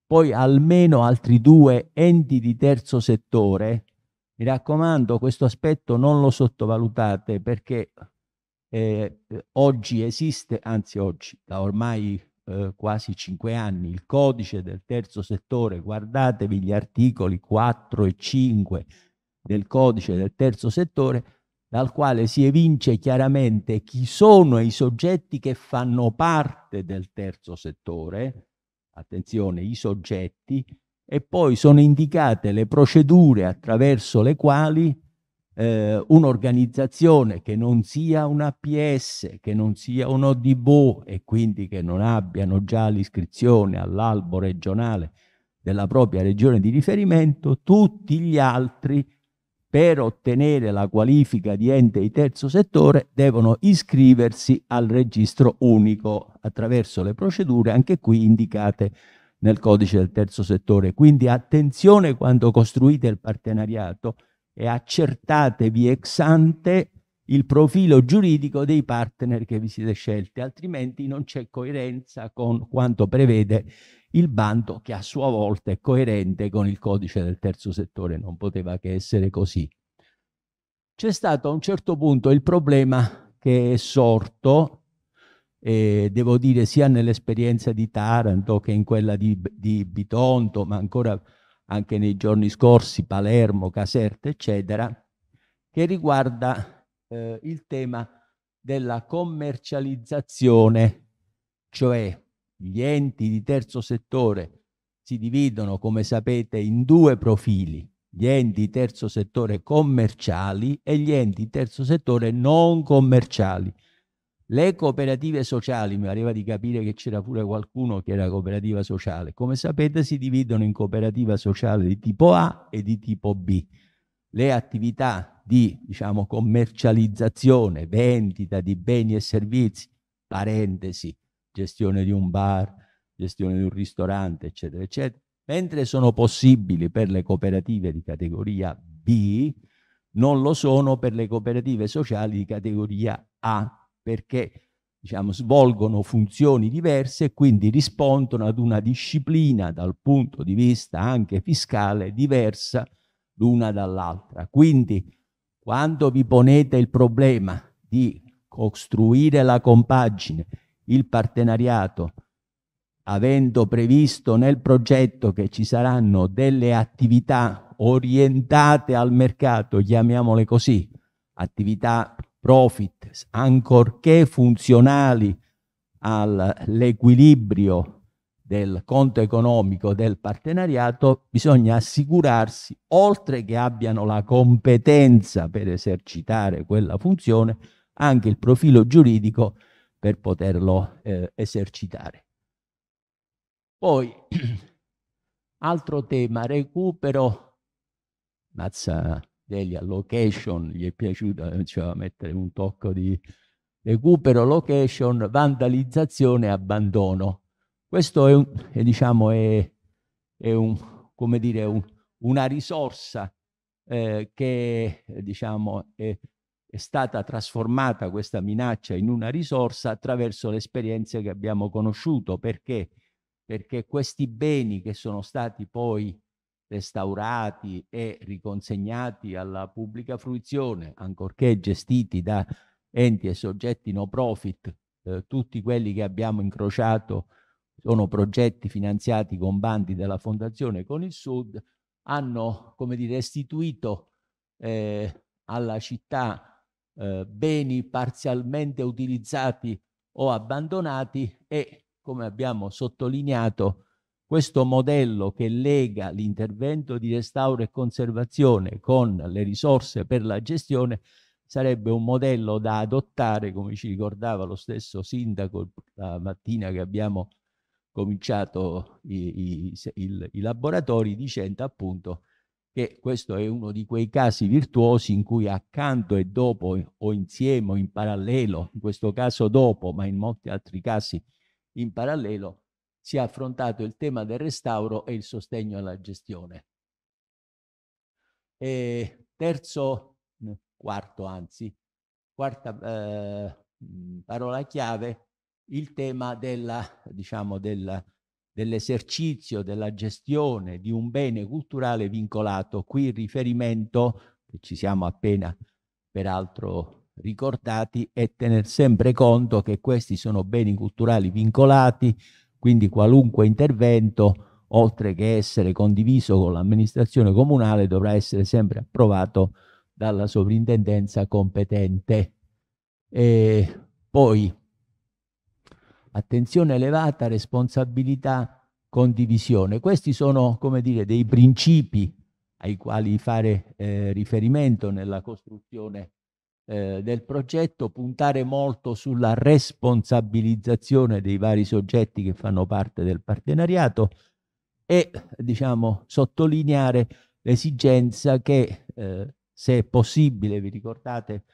Poi almeno altri due enti di terzo settore, mi raccomando, questo aspetto non lo sottovalutate perché eh, oggi esiste, anzi oggi, da ormai eh, quasi cinque anni, il codice del terzo settore, guardatevi gli articoli 4 e 5 del codice del terzo settore, dal quale si evince chiaramente chi sono i soggetti che fanno parte del terzo settore, attenzione, i soggetti, e poi sono indicate le procedure attraverso le quali eh, un'organizzazione che non sia un APS, che non sia un ODBO e quindi che non abbiano già l'iscrizione all'albo regionale della propria regione di riferimento, tutti gli altri per ottenere la qualifica di ente di terzo settore devono iscriversi al registro unico attraverso le procedure anche qui indicate nel codice del terzo settore. Quindi attenzione quando costruite il partenariato e accertatevi ex ante il profilo giuridico dei partner che vi siete scelti, altrimenti non c'è coerenza con quanto prevede il bando che a sua volta è coerente con il codice del terzo settore, non poteva che essere così. C'è stato a un certo punto il problema che è sorto eh, devo dire sia nell'esperienza di Taranto che in quella di, di Bitonto, ma ancora anche nei giorni scorsi, Palermo, Caserta, eccetera, che riguarda eh, il tema della commercializzazione, cioè gli enti di terzo settore si dividono, come sapete, in due profili, gli enti di terzo settore commerciali e gli enti di terzo settore non commerciali. Le cooperative sociali, mi pareva di capire che c'era pure qualcuno che era cooperativa sociale, come sapete si dividono in cooperativa sociale di tipo A e di tipo B. Le attività di diciamo, commercializzazione, vendita di beni e servizi, parentesi, gestione di un bar, gestione di un ristorante, eccetera, eccetera, mentre sono possibili per le cooperative di categoria B, non lo sono per le cooperative sociali di categoria A perché diciamo, svolgono funzioni diverse e quindi rispondono ad una disciplina dal punto di vista anche fiscale diversa l'una dall'altra. Quindi quando vi ponete il problema di costruire la compagine, il partenariato, avendo previsto nel progetto che ci saranno delle attività orientate al mercato, chiamiamole così, attività profit, ancorché funzionali all'equilibrio del conto economico del partenariato, bisogna assicurarsi, oltre che abbiano la competenza per esercitare quella funzione, anche il profilo giuridico per poterlo eh, esercitare. Poi, altro tema, recupero, mazza, degli allocation, gli è piaciuto, eh, cioè, mettere un tocco di recupero, location, vandalizzazione abbandono. Questo è, un, è, diciamo, è, è un, come dire, un, una risorsa eh, che diciamo, è, è stata trasformata questa minaccia in una risorsa attraverso le esperienze che abbiamo conosciuto. Perché? Perché questi beni che sono stati poi restaurati e riconsegnati alla pubblica fruizione, ancorché gestiti da enti e soggetti no profit, eh, tutti quelli che abbiamo incrociato sono progetti finanziati con bandi della Fondazione con il Sud, hanno come dire, restituito eh, alla città eh, beni parzialmente utilizzati o abbandonati e, come abbiamo sottolineato, questo modello che lega l'intervento di restauro e conservazione con le risorse per la gestione sarebbe un modello da adottare, come ci ricordava lo stesso sindaco la mattina che abbiamo cominciato i, i, il, i laboratori, dicendo appunto che questo è uno di quei casi virtuosi in cui accanto e dopo o insieme o in parallelo, in questo caso dopo, ma in molti altri casi in parallelo, si è affrontato il tema del restauro e il sostegno alla gestione. E terzo, quarto anzi, quarta eh, parola chiave, il tema dell'esercizio, diciamo, della, dell della gestione di un bene culturale vincolato. Qui il riferimento, che ci siamo appena peraltro ricordati, è tener sempre conto che questi sono beni culturali vincolati, quindi qualunque intervento, oltre che essere condiviso con l'amministrazione comunale, dovrà essere sempre approvato dalla sovrintendenza competente. E poi, attenzione elevata, responsabilità, condivisione. Questi sono, come dire, dei principi ai quali fare eh, riferimento nella costruzione eh, del progetto puntare molto sulla responsabilizzazione dei vari soggetti che fanno parte del partenariato e diciamo sottolineare l'esigenza che eh, se possibile, vi ricordate,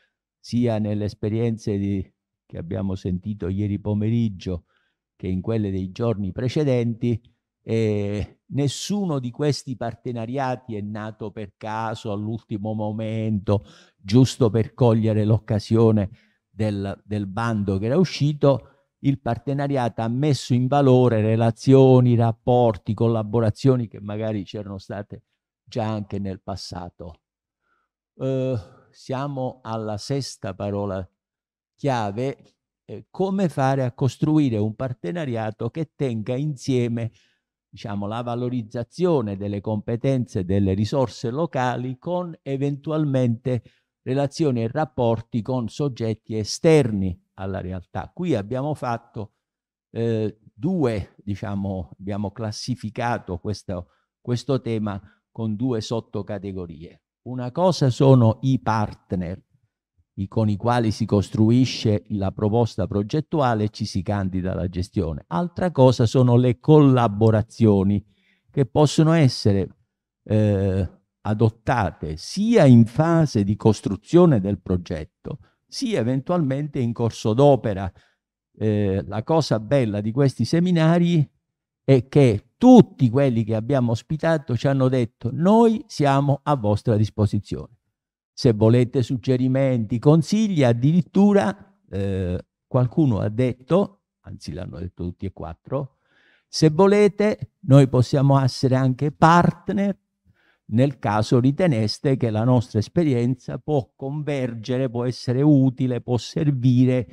sia nelle esperienze di, che abbiamo sentito ieri pomeriggio che in quelle dei giorni precedenti, eh, nessuno di questi partenariati è nato per caso all'ultimo momento, giusto per cogliere l'occasione del, del bando che era uscito. Il partenariato ha messo in valore relazioni, rapporti, collaborazioni che magari c'erano state già anche nel passato. Eh, siamo alla sesta parola chiave, eh, come fare a costruire un partenariato che tenga insieme diciamo, la valorizzazione delle competenze delle risorse locali con eventualmente relazioni e rapporti con soggetti esterni alla realtà. Qui abbiamo fatto eh, due, diciamo, abbiamo classificato questo, questo tema con due sottocategorie. Una cosa sono i partner, con i quali si costruisce la proposta progettuale e ci si candida alla gestione. Altra cosa sono le collaborazioni che possono essere eh, adottate sia in fase di costruzione del progetto, sia eventualmente in corso d'opera. Eh, la cosa bella di questi seminari è che tutti quelli che abbiamo ospitato ci hanno detto noi siamo a vostra disposizione se volete suggerimenti, consigli, addirittura eh, qualcuno ha detto, anzi l'hanno detto tutti e quattro, se volete noi possiamo essere anche partner nel caso riteneste che la nostra esperienza può convergere, può essere utile, può servire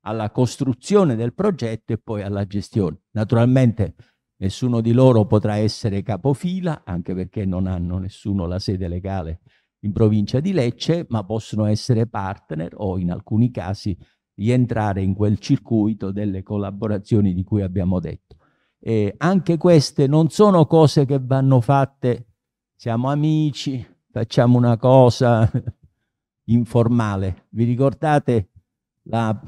alla costruzione del progetto e poi alla gestione. Naturalmente nessuno di loro potrà essere capofila, anche perché non hanno nessuno la sede legale in provincia di Lecce, ma possono essere partner o in alcuni casi rientrare in quel circuito delle collaborazioni di cui abbiamo detto. E anche queste non sono cose che vanno fatte, siamo amici, facciamo una cosa informale. Vi ricordate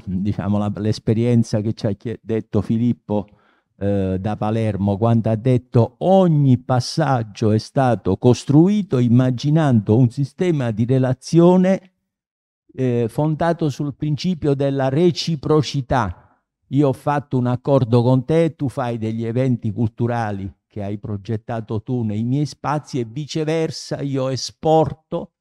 diciamo, l'esperienza diciamo, che ci ha detto Filippo eh, da Palermo quando ha detto ogni passaggio è stato costruito immaginando un sistema di relazione eh, fondato sul principio della reciprocità. Io ho fatto un accordo con te, tu fai degli eventi culturali che hai progettato tu nei miei spazi e viceversa io esporto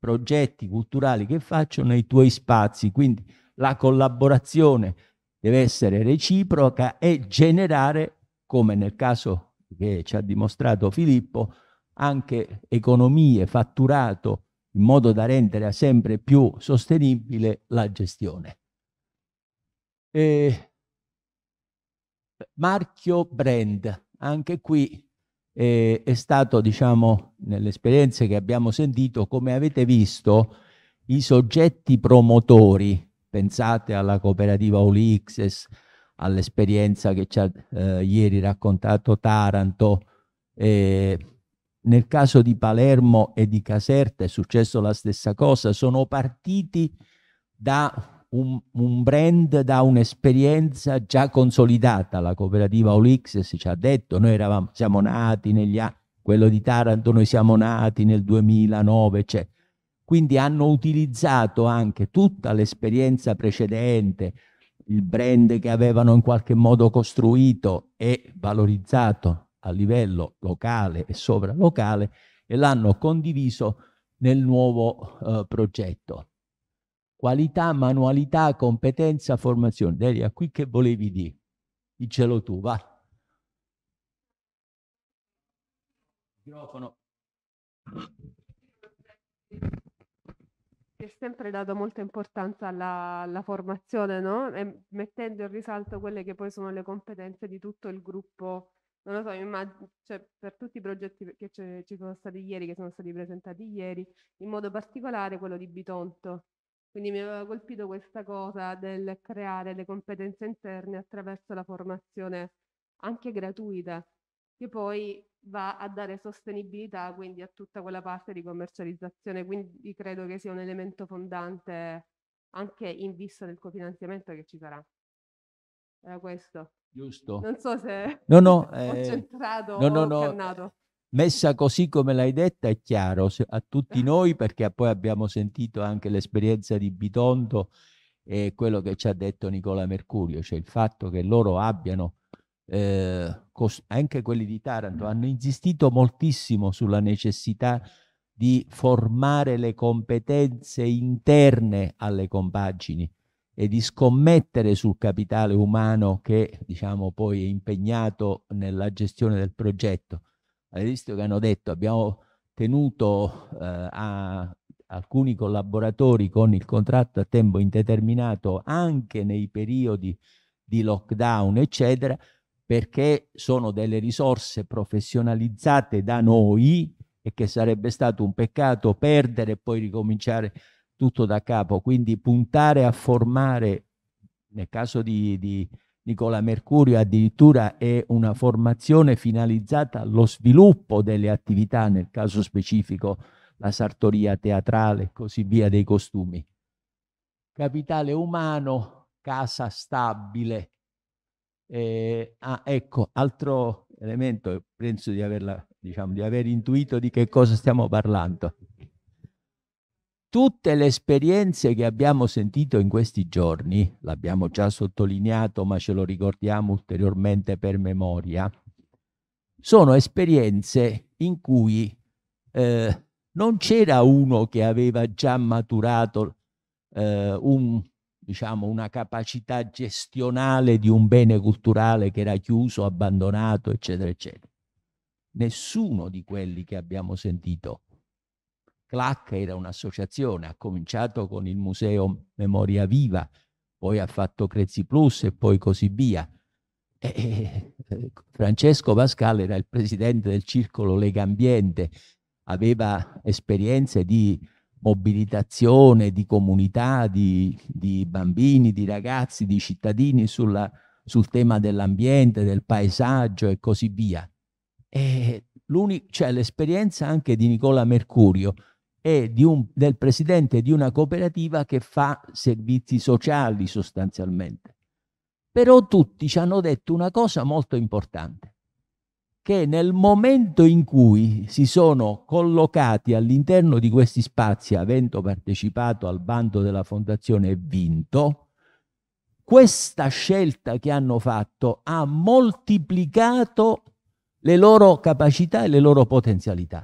progetti culturali che faccio nei tuoi spazi. Quindi la collaborazione deve essere reciproca e generare, come nel caso che ci ha dimostrato Filippo, anche economie, fatturato, in modo da rendere sempre più sostenibile la gestione. Eh, marchio brand, anche qui eh, è stato, diciamo, nelle esperienze che abbiamo sentito, come avete visto, i soggetti promotori Pensate alla cooperativa Olixes, all'esperienza che ci ha eh, ieri raccontato Taranto. Eh, nel caso di Palermo e di Caserta è successo la stessa cosa. Sono partiti da un, un brand, da un'esperienza già consolidata. La cooperativa Olixes ci ha detto, noi eravamo, siamo nati negli anni, quello di Taranto, noi siamo nati nel 2009, eccetera. Cioè, quindi hanno utilizzato anche tutta l'esperienza precedente, il brand che avevano in qualche modo costruito e valorizzato a livello locale e sovralocale e l'hanno condiviso nel nuovo eh, progetto. Qualità, manualità, competenza, formazione. Delia, qui che volevi dire? Dicelo tu, va. Microfono si è sempre dato molta importanza alla, alla formazione, no? E mettendo in risalto quelle che poi sono le competenze di tutto il gruppo. Non lo so, immagino, cioè, per tutti i progetti che ci sono stati ieri, che sono stati presentati ieri, in modo particolare quello di Bitonto. Quindi mi aveva colpito questa cosa del creare le competenze interne attraverso la formazione anche gratuita, che poi va a dare sostenibilità quindi a tutta quella parte di commercializzazione, quindi credo che sia un elemento fondante anche in vista del cofinanziamento che ci sarà. Era questo. Giusto. Non so se no, no, eh, concentrato eh, no, no, o no, Messa così come l'hai detta è chiaro a tutti noi perché poi abbiamo sentito anche l'esperienza di Bitondo e quello che ci ha detto Nicola Mercurio, cioè il fatto che loro abbiano eh, anche quelli di Taranto, mm. hanno insistito moltissimo sulla necessità di formare le competenze interne alle compagini e di scommettere sul capitale umano che diciamo poi è impegnato nella gestione del progetto. Avete visto che hanno detto abbiamo tenuto eh, a alcuni collaboratori con il contratto a tempo indeterminato anche nei periodi di lockdown eccetera perché sono delle risorse professionalizzate da noi e che sarebbe stato un peccato perdere e poi ricominciare tutto da capo. Quindi puntare a formare, nel caso di, di Nicola Mercurio addirittura è una formazione finalizzata allo sviluppo delle attività, nel caso specifico la sartoria teatrale e così via dei costumi. Capitale umano, casa stabile. Eh, ah, ecco, altro elemento, penso di, averla, diciamo, di aver intuito di che cosa stiamo parlando. Tutte le esperienze che abbiamo sentito in questi giorni, l'abbiamo già sottolineato, ma ce lo ricordiamo ulteriormente per memoria, sono esperienze in cui eh, non c'era uno che aveva già maturato eh, un diciamo, una capacità gestionale di un bene culturale che era chiuso, abbandonato, eccetera, eccetera. Nessuno di quelli che abbiamo sentito. CLAC era un'associazione, ha cominciato con il Museo Memoria Viva, poi ha fatto Crezzi Plus e poi così via. E, eh, Francesco Pascal era il presidente del circolo Lega Ambiente, aveva esperienze di mobilitazione di comunità, di, di bambini, di ragazzi, di cittadini sulla, sul tema dell'ambiente, del paesaggio e così via. E cioè, l'esperienza anche di Nicola Mercurio è un, del presidente di una cooperativa che fa servizi sociali sostanzialmente. Però tutti ci hanno detto una cosa molto importante che nel momento in cui si sono collocati all'interno di questi spazi, avendo partecipato al bando della fondazione e vinto, questa scelta che hanno fatto ha moltiplicato le loro capacità e le loro potenzialità.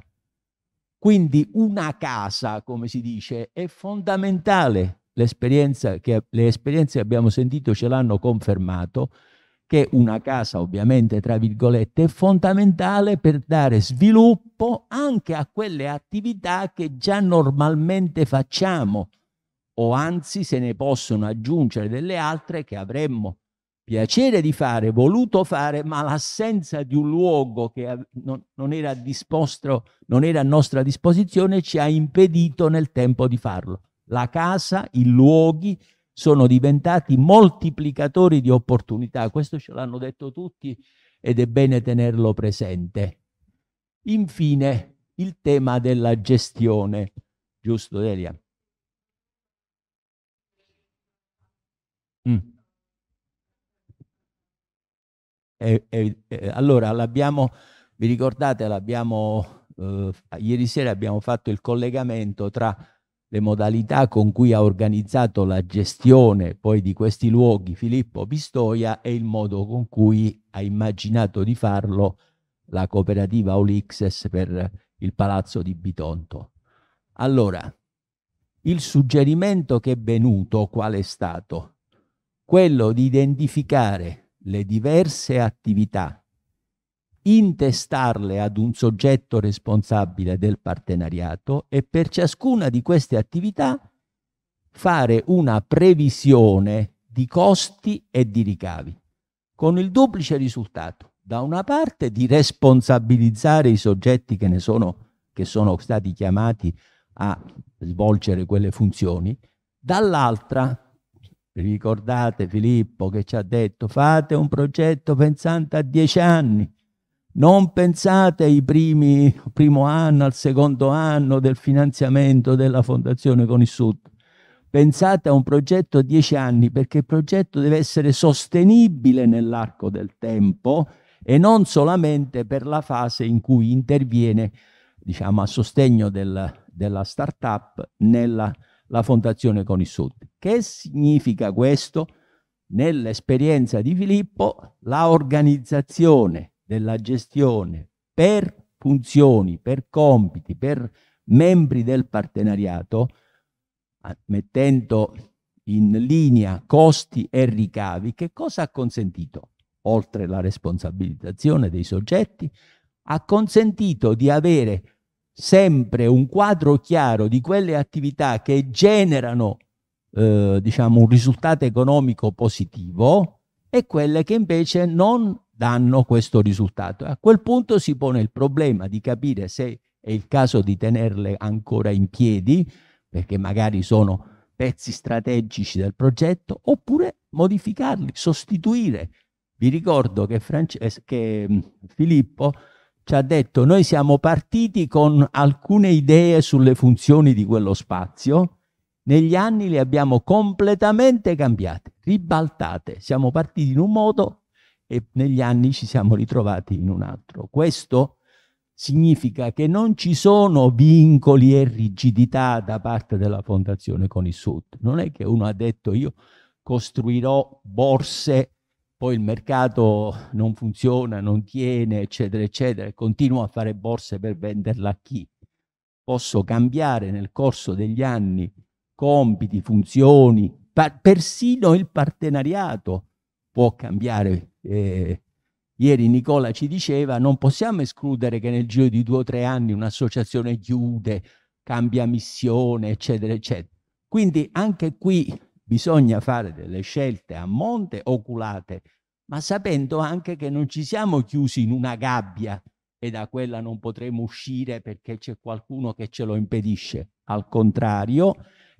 Quindi una casa, come si dice, è fondamentale. le esperienze che abbiamo sentito ce l'hanno confermato che una casa ovviamente tra virgolette è fondamentale per dare sviluppo anche a quelle attività che già normalmente facciamo o anzi se ne possono aggiungere delle altre che avremmo piacere di fare, voluto fare, ma l'assenza di un luogo che non, non, era disposto, non era a nostra disposizione ci ha impedito nel tempo di farlo. La casa, i luoghi, sono diventati moltiplicatori di opportunità. Questo ce l'hanno detto tutti ed è bene tenerlo presente. Infine, il tema della gestione. Giusto, Delia? Mm. E, e, e, allora, l'abbiamo, vi ricordate, l'abbiamo, eh, ieri sera abbiamo fatto il collegamento tra le modalità con cui ha organizzato la gestione poi di questi luoghi Filippo Pistoia e il modo con cui ha immaginato di farlo la cooperativa Olixes per il palazzo di Bitonto. Allora, il suggerimento che è venuto qual è stato? Quello di identificare le diverse attività intestarle ad un soggetto responsabile del partenariato e per ciascuna di queste attività fare una previsione di costi e di ricavi, con il duplice risultato, da una parte di responsabilizzare i soggetti che, sono, che sono stati chiamati a svolgere quelle funzioni, dall'altra ricordate Filippo che ci ha detto fate un progetto pensante a dieci anni non pensate ai primi, primo anno, al secondo anno del finanziamento della Fondazione con il Sud. Pensate a un progetto a dieci anni perché il progetto deve essere sostenibile nell'arco del tempo e non solamente per la fase in cui interviene diciamo, a sostegno del, della start-up nella fondazione con il Sud. Che significa questo? Nell'esperienza di Filippo, la organizzazione della gestione per funzioni, per compiti, per membri del partenariato, mettendo in linea costi e ricavi, che cosa ha consentito? Oltre alla responsabilizzazione dei soggetti, ha consentito di avere sempre un quadro chiaro di quelle attività che generano eh, diciamo un risultato economico positivo e quelle che invece non danno questo risultato. A quel punto si pone il problema di capire se è il caso di tenerle ancora in piedi, perché magari sono pezzi strategici del progetto, oppure modificarli, sostituire. Vi ricordo che, Frances- eh, che mm, Filippo ci ha detto noi siamo partiti con alcune idee sulle funzioni di quello spazio, negli anni le abbiamo completamente cambiate, ribaltate, siamo partiti in un modo, e negli anni ci siamo ritrovati in un altro. Questo significa che non ci sono vincoli e rigidità da parte della fondazione con il Sud. Non è che uno ha detto io costruirò borse, poi il mercato non funziona, non tiene, eccetera, eccetera, e continuo a fare borse per venderla a chi. Posso cambiare nel corso degli anni compiti, funzioni, persino il partenariato può cambiare. Eh, ieri Nicola ci diceva non possiamo escludere che nel giro di due o tre anni un'associazione chiude, cambia missione, eccetera, eccetera. Quindi anche qui bisogna fare delle scelte a monte oculate, ma sapendo anche che non ci siamo chiusi in una gabbia e da quella non potremo uscire perché c'è qualcuno che ce lo impedisce. Al contrario,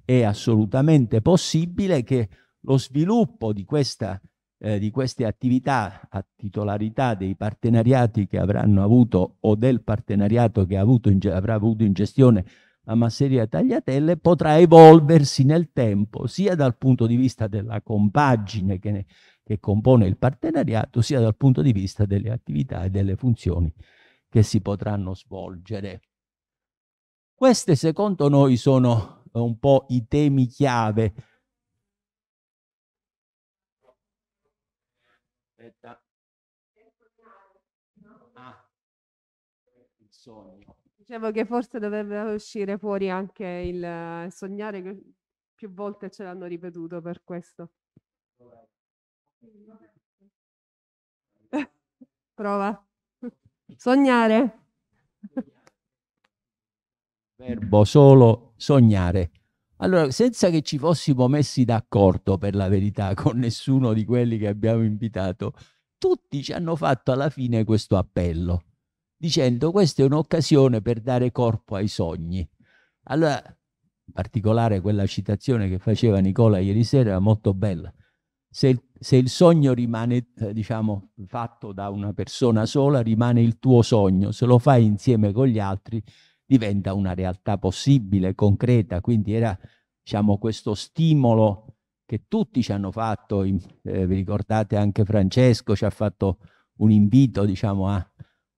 è assolutamente possibile che lo sviluppo di questa eh, di queste attività a titolarità dei partenariati che avranno avuto o del partenariato che avuto in, avrà avuto in gestione la masseria Tagliatelle potrà evolversi nel tempo sia dal punto di vista della compagine che, ne, che compone il partenariato sia dal punto di vista delle attività e delle funzioni che si potranno svolgere. Queste secondo noi sono un po' i temi chiave Aspetta. Ah, il sogno. Dicevo che forse dovrebbe uscire fuori anche il eh, sognare, che più volte ce l'hanno ripetuto per questo. Prova. Sognare. Verbo solo sognare. Allora, senza che ci fossimo messi d'accordo per la verità con nessuno di quelli che abbiamo invitato, tutti ci hanno fatto alla fine questo appello, dicendo questa è un'occasione per dare corpo ai sogni. Allora, in particolare quella citazione che faceva Nicola ieri sera era molto bella. Se, se il sogno rimane, diciamo, fatto da una persona sola, rimane il tuo sogno. Se lo fai insieme con gli altri, diventa una realtà possibile, concreta, quindi era diciamo, questo stimolo che tutti ci hanno fatto, eh, vi ricordate anche Francesco ci ha fatto un invito diciamo, a,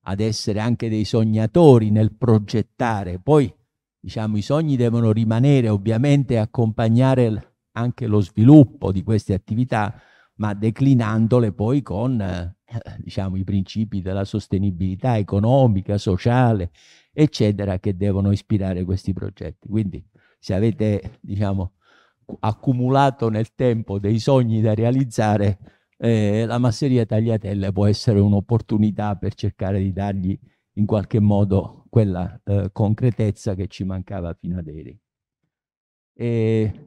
ad essere anche dei sognatori nel progettare, poi diciamo, i sogni devono rimanere ovviamente e accompagnare anche lo sviluppo di queste attività, ma declinandole poi con eh, diciamo, i principi della sostenibilità economica, sociale, eccetera, che devono ispirare questi progetti. Quindi se avete, diciamo, accumulato nel tempo dei sogni da realizzare, eh, la masseria tagliatelle può essere un'opportunità per cercare di dargli in qualche modo quella eh, concretezza che ci mancava fino ad ieri.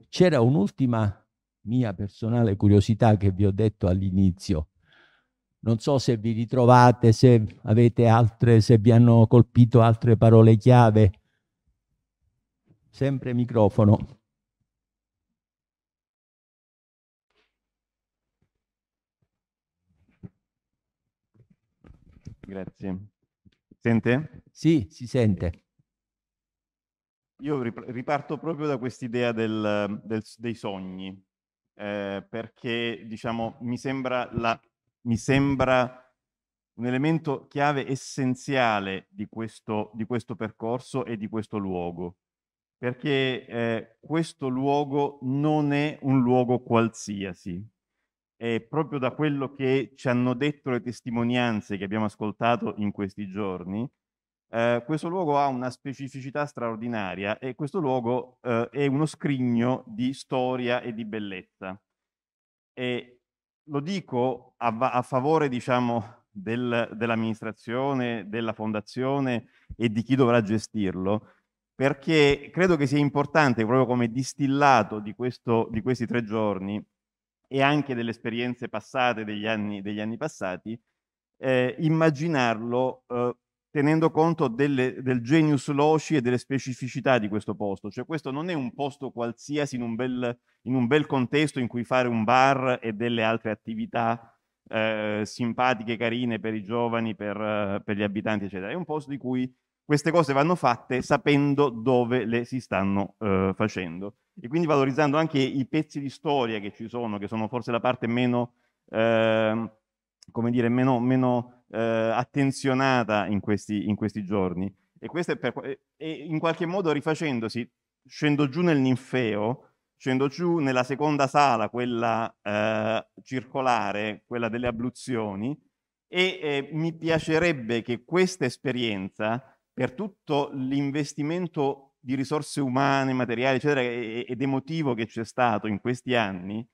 c'era un'ultima mia personale curiosità che vi ho detto all'inizio, non so se vi ritrovate, se avete altre, se vi hanno colpito altre parole chiave. Sempre microfono. Grazie. Sente? Sì, si sente. Io riparto proprio da quest'idea del, del, dei sogni, eh, perché diciamo, mi sembra la, mi sembra un elemento chiave essenziale di questo, di questo percorso e di questo luogo, perché eh, questo luogo non è un luogo qualsiasi. E proprio da quello che ci hanno detto le testimonianze che abbiamo ascoltato in questi giorni, eh, questo luogo ha una specificità straordinaria e questo luogo eh, è uno scrigno di storia e di bellezza. E lo dico a, a favore, diciamo, del, dell'amministrazione, della fondazione e di chi dovrà gestirlo, perché credo che sia importante, proprio come distillato di, questo, di questi tre giorni e anche delle esperienze passate, degli anni, degli anni passati, eh, immaginarlo eh, tenendo conto delle, del genius loci e delle specificità di questo posto. Cioè questo non è un posto qualsiasi in un bel, in un bel contesto in cui fare un bar e delle altre attività eh, simpatiche, carine per i giovani, per, per, gli abitanti, eccetera. È un posto di cui queste cose vanno fatte sapendo dove le si stanno eh, facendo e quindi valorizzando anche i pezzi di storia che ci sono, che sono forse la parte meno, eh, come dire, meno, meno eh, attenzionata in questi, in questi, giorni. E questo è per, e in qualche modo rifacendosi, scendo giù nel ninfeo, scendo giù nella seconda sala, quella eh, circolare, quella delle abluzioni, e eh, mi piacerebbe che questa esperienza, per tutto l'investimento di risorse umane, materiali, eccetera, ed emotivo che c'è stato in questi anni,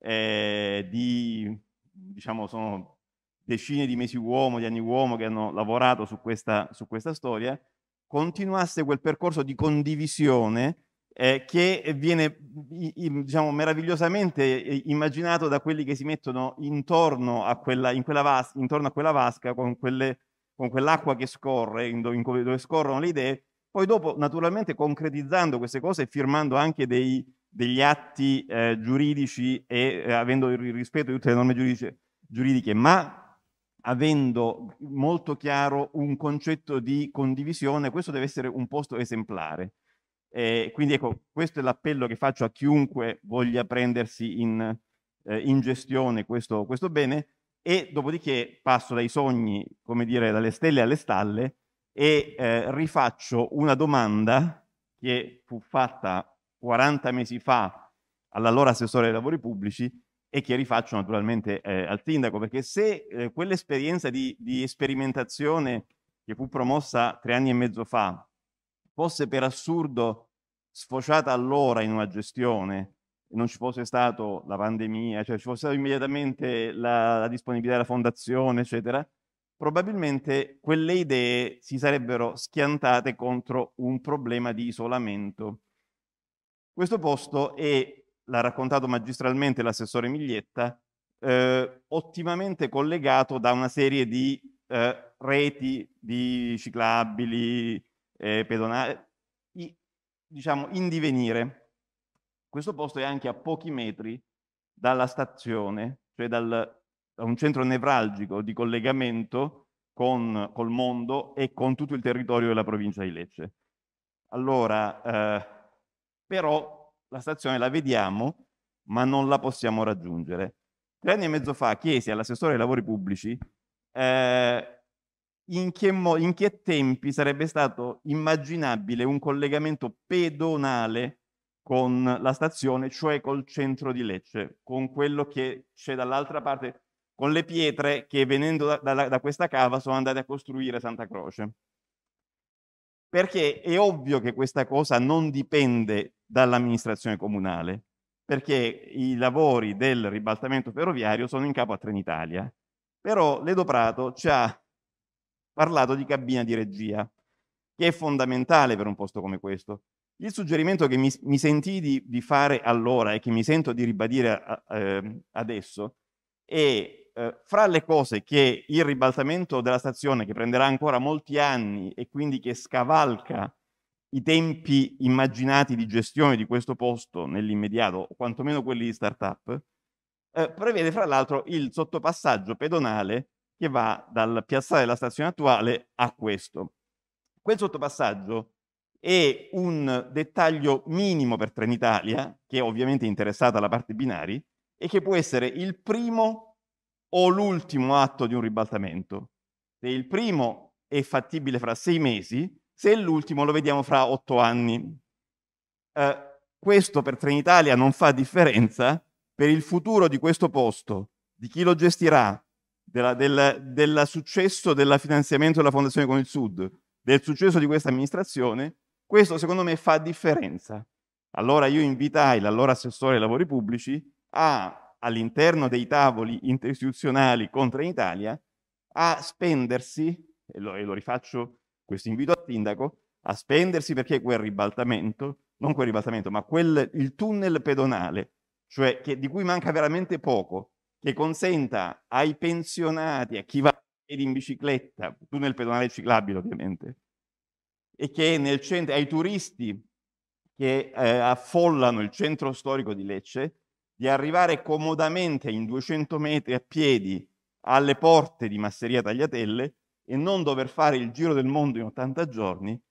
eh, di, diciamo, sono decine di mesi uomo, di anni uomo che hanno lavorato su questa, su questa storia, continuasse quel percorso di condivisione eh, che viene diciamo, meravigliosamente eh, immaginato da quelli che si mettono intorno a quella, in quella, vas- intorno a quella vasca con, quelle, con, quell'acqua che scorre, in do- in co- dove scorrono le idee, poi dopo naturalmente concretizzando queste cose e firmando anche dei, degli atti eh, giuridici e eh, avendo il rispetto di tutte le norme giuridice, giuridiche, ma avendo molto chiaro un concetto di condivisione, questo deve essere un posto esemplare. Eh, quindi ecco, questo è l'appello che faccio a chiunque voglia prendersi in, eh, in gestione questo, questo, bene e dopodiché passo dai sogni, come dire, dalle stelle alle stalle e eh, rifaccio una domanda che fu fatta 40 mesi fa all'allora assessore dei lavori pubblici e che rifaccio naturalmente eh, al sindaco, perché se eh, quell'esperienza di, di, sperimentazione che fu promossa tre anni e mezzo fa fosse per assurdo sfociata allora in una gestione, non ci fosse stata la pandemia, cioè ci fosse stata immediatamente la, la disponibilità della fondazione, eccetera, probabilmente quelle idee si sarebbero schiantate contro un problema di isolamento. Questo posto è l'ha raccontato magistralmente l'assessore Miglietta, eh, ottimamente collegato da una serie di eh, reti di ciclabili, eh, pedonali, i, diciamo in divenire. Questo posto è anche a pochi metri dalla stazione, cioè dal, da un centro nevralgico di collegamento con, col mondo e con tutto il territorio della provincia di Lecce. Allora, eh, però la stazione la vediamo, ma non la possiamo raggiungere. Tre anni e mezzo fa chiesi all'assessore dei lavori pubblici eh, in, che mo- in che tempi sarebbe stato immaginabile un collegamento pedonale con la stazione, cioè col centro di Lecce, con quello che c'è dall'altra parte, con le pietre che venendo da, da, da questa cava sono andate a costruire Santa Croce. Perché è ovvio che questa cosa non dipende dall'amministrazione comunale, perché i lavori del ribaltamento ferroviario sono in capo a Trenitalia. Però Ledo Prato ci ha parlato di cabina di regia, che è fondamentale per un posto come questo. Il suggerimento che mi, mi sentì di, di, fare allora e che mi sento di ribadire a, eh, adesso è eh, fra le cose che il ribaltamento della stazione, che prenderà ancora molti anni e quindi che scavalca i tempi immaginati di gestione di questo posto nell'immediato, o quantomeno quelli di startup, eh, prevede fra l'altro il sottopassaggio pedonale che va dal piazzale della stazione attuale a questo. Quel sottopassaggio è un dettaglio minimo per Trenitalia, che è ovviamente interessata alla parte binari, e che può essere il primo o l'ultimo atto di un ribaltamento. Se il primo è fattibile fra sei mesi, se l'ultimo lo vediamo fra otto anni. Eh, questo per Trenitalia non fa differenza per il futuro di questo posto, di chi lo gestirà, del successo del finanziamento della Fondazione con il Sud, del successo di questa amministrazione, questo secondo me fa differenza. Allora io invitai l'allora assessore ai lavori pubblici a, all'interno dei tavoli interistituzionali con Trenitalia a spendersi, e lo, e lo rifaccio questo invito al sindaco a spendersi perché quel ribaltamento, non quel ribaltamento, ma quel, il tunnel pedonale, cioè che, di cui manca veramente poco, che consenta ai pensionati, a chi va in bicicletta, tunnel pedonale ciclabile ovviamente, e che nel centro, ai turisti che eh, affollano il centro storico di Lecce, di arrivare comodamente in 200 metri a piedi alle porte di Masseria Tagliatelle e non dover fare il giro del mondo in 80 giorni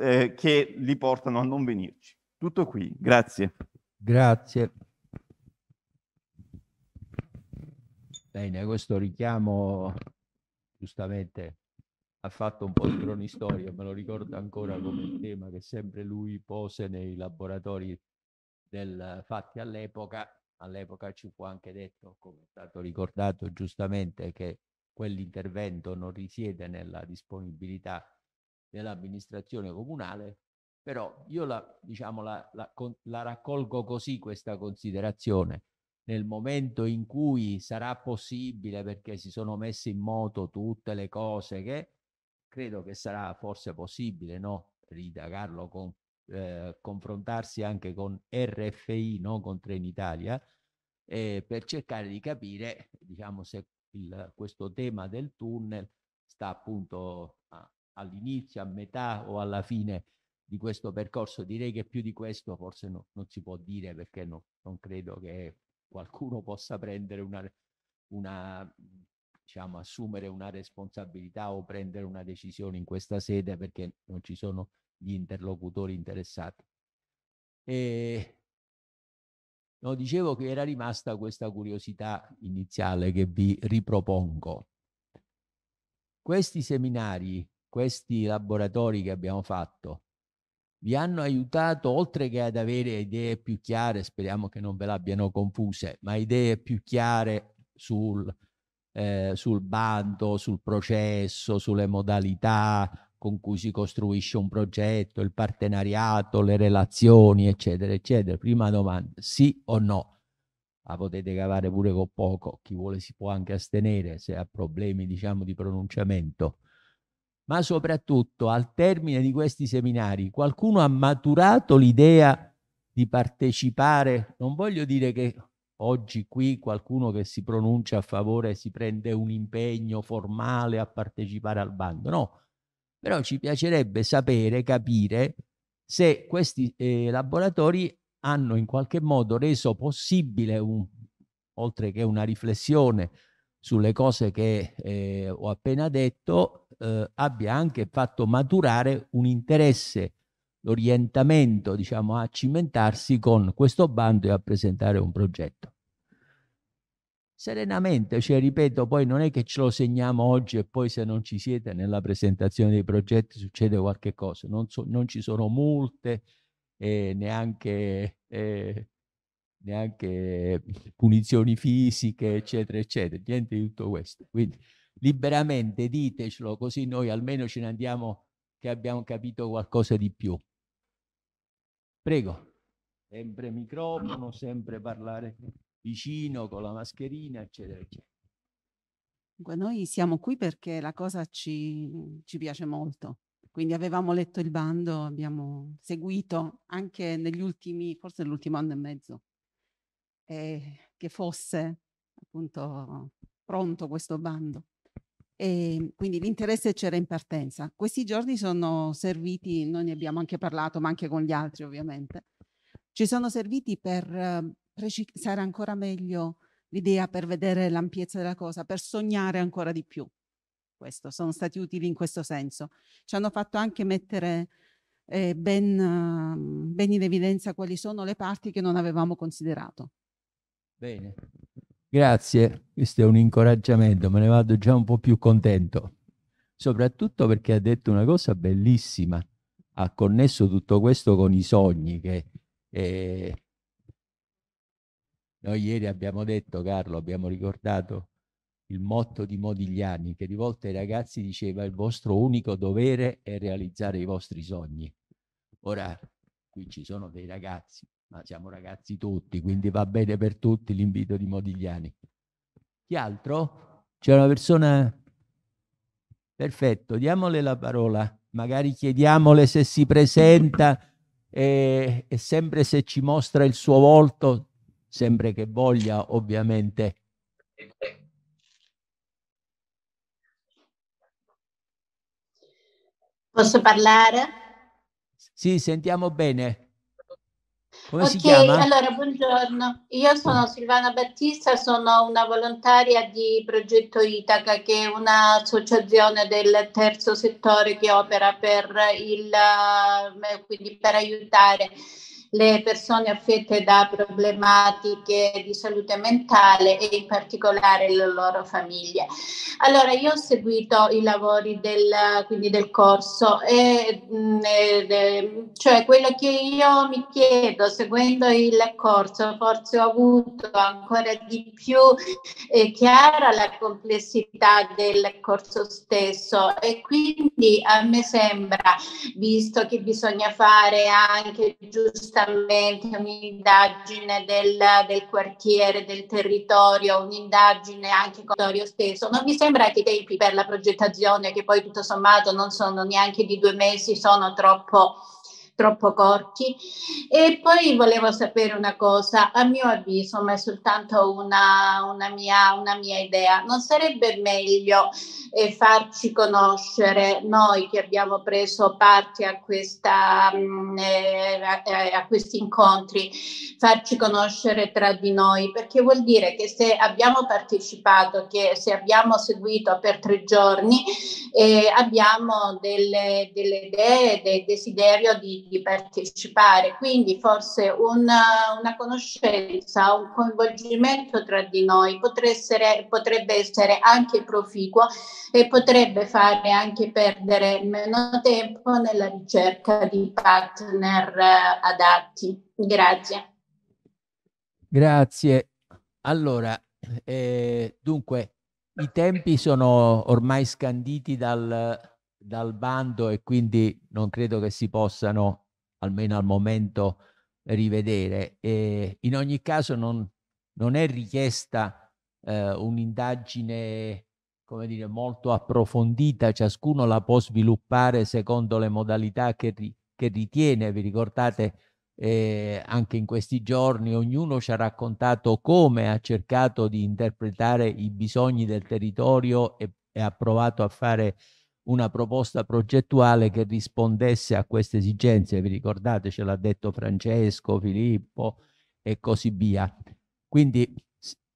eh, che li portano a non venirci. Tutto qui, grazie. Grazie. Bene, questo richiamo giustamente ha fatto un po' di cronistoria, me lo ricordo ancora come il tema che sempre lui pose nei laboratori del, fatti all'epoca. All'epoca ci fu anche detto, come è stato ricordato giustamente, che quell'intervento non risiede nella disponibilità dell'amministrazione comunale, però io la, diciamo, la, la, con, la raccolgo così questa considerazione. Nel momento in cui sarà possibile, perché si sono messe in moto tutte le cose che credo che sarà forse possibile no? ridagarlo, con, eh, confrontarsi anche con RFI, non con Trenitalia, eh, per cercare di capire diciamo, se il, questo tema del tunnel sta appunto all'inizio, a metà o alla fine di questo percorso. Direi che più di questo forse no, non si può dire perché no, non credo che qualcuno possa prendere una, una, diciamo, assumere una responsabilità o prendere una decisione in questa sede perché non ci sono gli interlocutori interessati. E No, dicevo che era rimasta questa curiosità iniziale che vi ripropongo. Questi seminari, questi laboratori che abbiamo fatto, vi hanno aiutato oltre che ad avere idee più chiare, speriamo che non ve l'abbiano confuse, ma idee più chiare sul, eh, sul bando, sul processo, sulle modalità, con cui si costruisce un progetto, il partenariato, le relazioni, eccetera, eccetera. Prima domanda, sì o no? La potete cavare pure con poco, chi vuole si può anche astenere se ha problemi, diciamo, di pronunciamento. Ma soprattutto, al termine di questi seminari, qualcuno ha maturato l'idea di partecipare, non voglio dire che oggi qui qualcuno che si pronuncia a favore si prende un impegno formale a partecipare al bando, no, però ci piacerebbe sapere, capire se questi eh, laboratori hanno in qualche modo reso possibile, un, oltre che una riflessione sulle cose che eh, ho appena detto, eh, abbia anche fatto maturare un interesse, l'orientamento diciamo, a cimentarsi con questo bando e a presentare un progetto serenamente, cioè ripeto, poi non è che ce lo segniamo oggi e poi se non ci siete nella presentazione dei progetti succede qualche cosa, non, so, non ci sono multe, eh, neanche, eh, neanche punizioni fisiche, eccetera, eccetera, niente di tutto questo. Quindi liberamente ditecelo così noi almeno ce ne andiamo che abbiamo capito qualcosa di più. Prego. Sempre microfono, sempre parlare vicino con la mascherina, eccetera, eccetera. Noi siamo qui perché la cosa ci, ci piace molto, quindi avevamo letto il bando, abbiamo seguito anche negli ultimi, forse nell'ultimo anno e mezzo, eh, che fosse appunto pronto questo bando. E quindi l'interesse c'era in partenza. Questi giorni sono serviti, noi ne abbiamo anche parlato, ma anche con gli altri ovviamente, ci sono serviti per precisare ancora meglio l'idea per vedere l'ampiezza della cosa, per sognare ancora di più. Questo, sono stati utili in questo senso. Ci hanno fatto anche mettere eh, ben, ben in evidenza quali sono le parti che non avevamo considerato. Bene, grazie. Questo è un incoraggiamento, me ne vado già un po' più contento, soprattutto perché ha detto una cosa bellissima, ha connesso tutto questo con i sogni che... Eh, noi ieri abbiamo detto, Carlo, abbiamo ricordato il motto di Modigliani che di volta ai ragazzi diceva il vostro unico dovere è realizzare i vostri sogni. Ora, qui ci sono dei ragazzi, ma siamo ragazzi tutti, quindi va bene per tutti l'invito di Modigliani. Chi altro? C'è una persona? Perfetto, diamole la parola, magari chiediamole se si presenta e, e sempre se ci mostra il suo volto, sempre che voglia ovviamente. Posso parlare? Sì, sentiamo bene. Come ok, allora buongiorno, io sono Silvana Battista, sono una volontaria di Progetto Itaca che è un'associazione del terzo settore che opera per, il, eh, quindi per aiutare le persone affette da problematiche di salute mentale e in particolare le loro famiglie. Allora io ho seguito i lavori del, quindi del corso e, mh, mm, cioè quello che io mi chiedo seguendo il corso forse ho avuto ancora di più eh, chiara la complessità del corso stesso e quindi a me sembra visto che bisogna fare anche giustamente giustamente un'indagine del, del, quartiere, del territorio, un'indagine anche con il territorio stesso. Non mi sembra che i tempi per la progettazione, che poi tutto sommato non sono neanche di due mesi, sono troppo troppo corti. E poi volevo sapere una cosa, a mio avviso, ma è soltanto una, una, mia, una mia, idea, non sarebbe meglio eh, farci conoscere noi che abbiamo preso parte a, questa, mh, mm, eh, a, eh, a questi incontri, farci conoscere tra di noi, perché vuol dire che se abbiamo partecipato, che se abbiamo seguito per tre giorni, eh, abbiamo delle, delle idee, del desiderio di di partecipare, quindi forse una, una conoscenza, un coinvolgimento tra di noi essere, potrebbe essere anche proficuo e potrebbe fare anche perdere meno tempo nella ricerca di partner eh, adatti. Grazie. Grazie. Allora, eh, dunque, i tempi sono ormai scanditi dal, dal bando e quindi non credo che si possano, almeno al momento, rivedere. E in ogni caso non, non è richiesta eh, un'indagine come dire, molto approfondita, ciascuno la può sviluppare secondo le modalità che, ri che ritiene. Vi ricordate eh, anche in questi giorni, ognuno ci ha raccontato come ha cercato di interpretare i bisogni del territorio e, e ha provato a fare una proposta progettuale che rispondesse a queste esigenze. Vi ricordate, ce l'ha detto Francesco, Filippo e così via. Quindi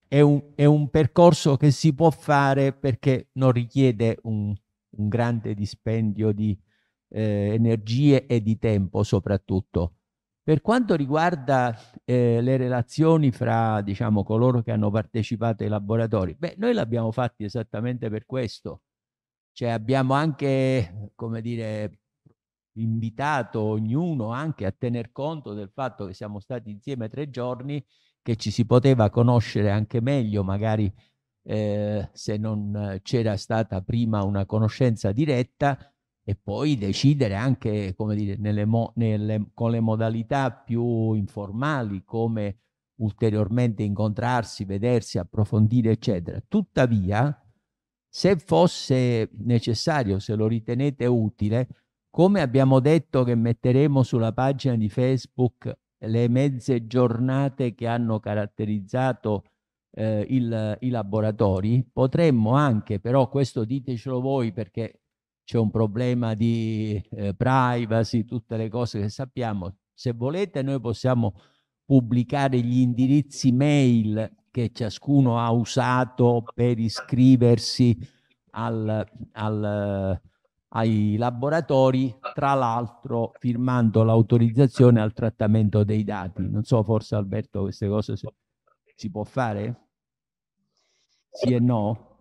è un, è un percorso che si può fare perché non richiede un, un grande dispendio di eh, energie e di tempo soprattutto. Per quanto riguarda eh, le relazioni fra diciamo, coloro che hanno partecipato ai laboratori, beh, noi l'abbiamo fatti esattamente per questo, cioè abbiamo anche, come dire, invitato ognuno anche a tener conto del fatto che siamo stati insieme tre giorni, che ci si poteva conoscere anche meglio, magari eh, se non c'era stata prima una conoscenza diretta e poi decidere anche, come dire, nelle mo- nelle, con le modalità più informali, come ulteriormente incontrarsi, vedersi, approfondire, eccetera. Tuttavia, se fosse necessario, se lo ritenete utile, come abbiamo detto che metteremo sulla pagina di Facebook le mezze giornate che hanno caratterizzato eh, il, i laboratori, potremmo anche, però questo ditecelo voi perché c'è un problema di eh, privacy, tutte le cose che sappiamo, se volete noi possiamo pubblicare gli indirizzi mail che ciascuno ha usato per iscriversi al, al, ai laboratori, tra l'altro firmando l'autorizzazione al trattamento dei dati. Non so, forse Alberto, queste cose si, si può fare? Sì e no?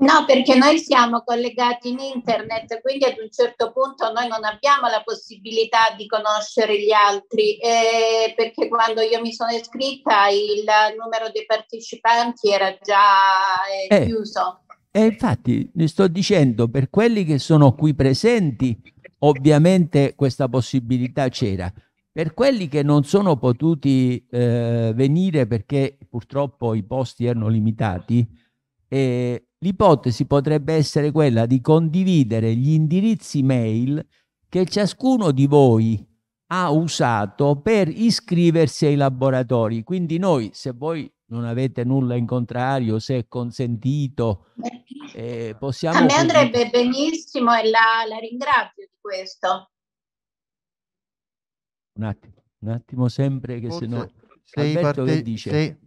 No, perché noi siamo collegati in internet, quindi ad un certo punto noi non abbiamo la possibilità di conoscere gli altri, eh, perché quando io mi sono iscritta il numero dei partecipanti era già eh, eh, chiuso. E eh, infatti sto dicendo, per quelli che sono qui presenti, ovviamente questa possibilità c'era. Per quelli che non sono potuti eh, venire perché purtroppo i posti erano limitati, eh, L'ipotesi potrebbe essere quella di condividere gli indirizzi mail che ciascuno di voi ha usato per iscriversi ai laboratori. Quindi noi, se voi non avete nulla in contrario, se è consentito, eh, possiamo... A me andrebbe benissimo e la, la ringrazio di questo. Un attimo, un attimo sempre che se no... Sei, parte... che sei,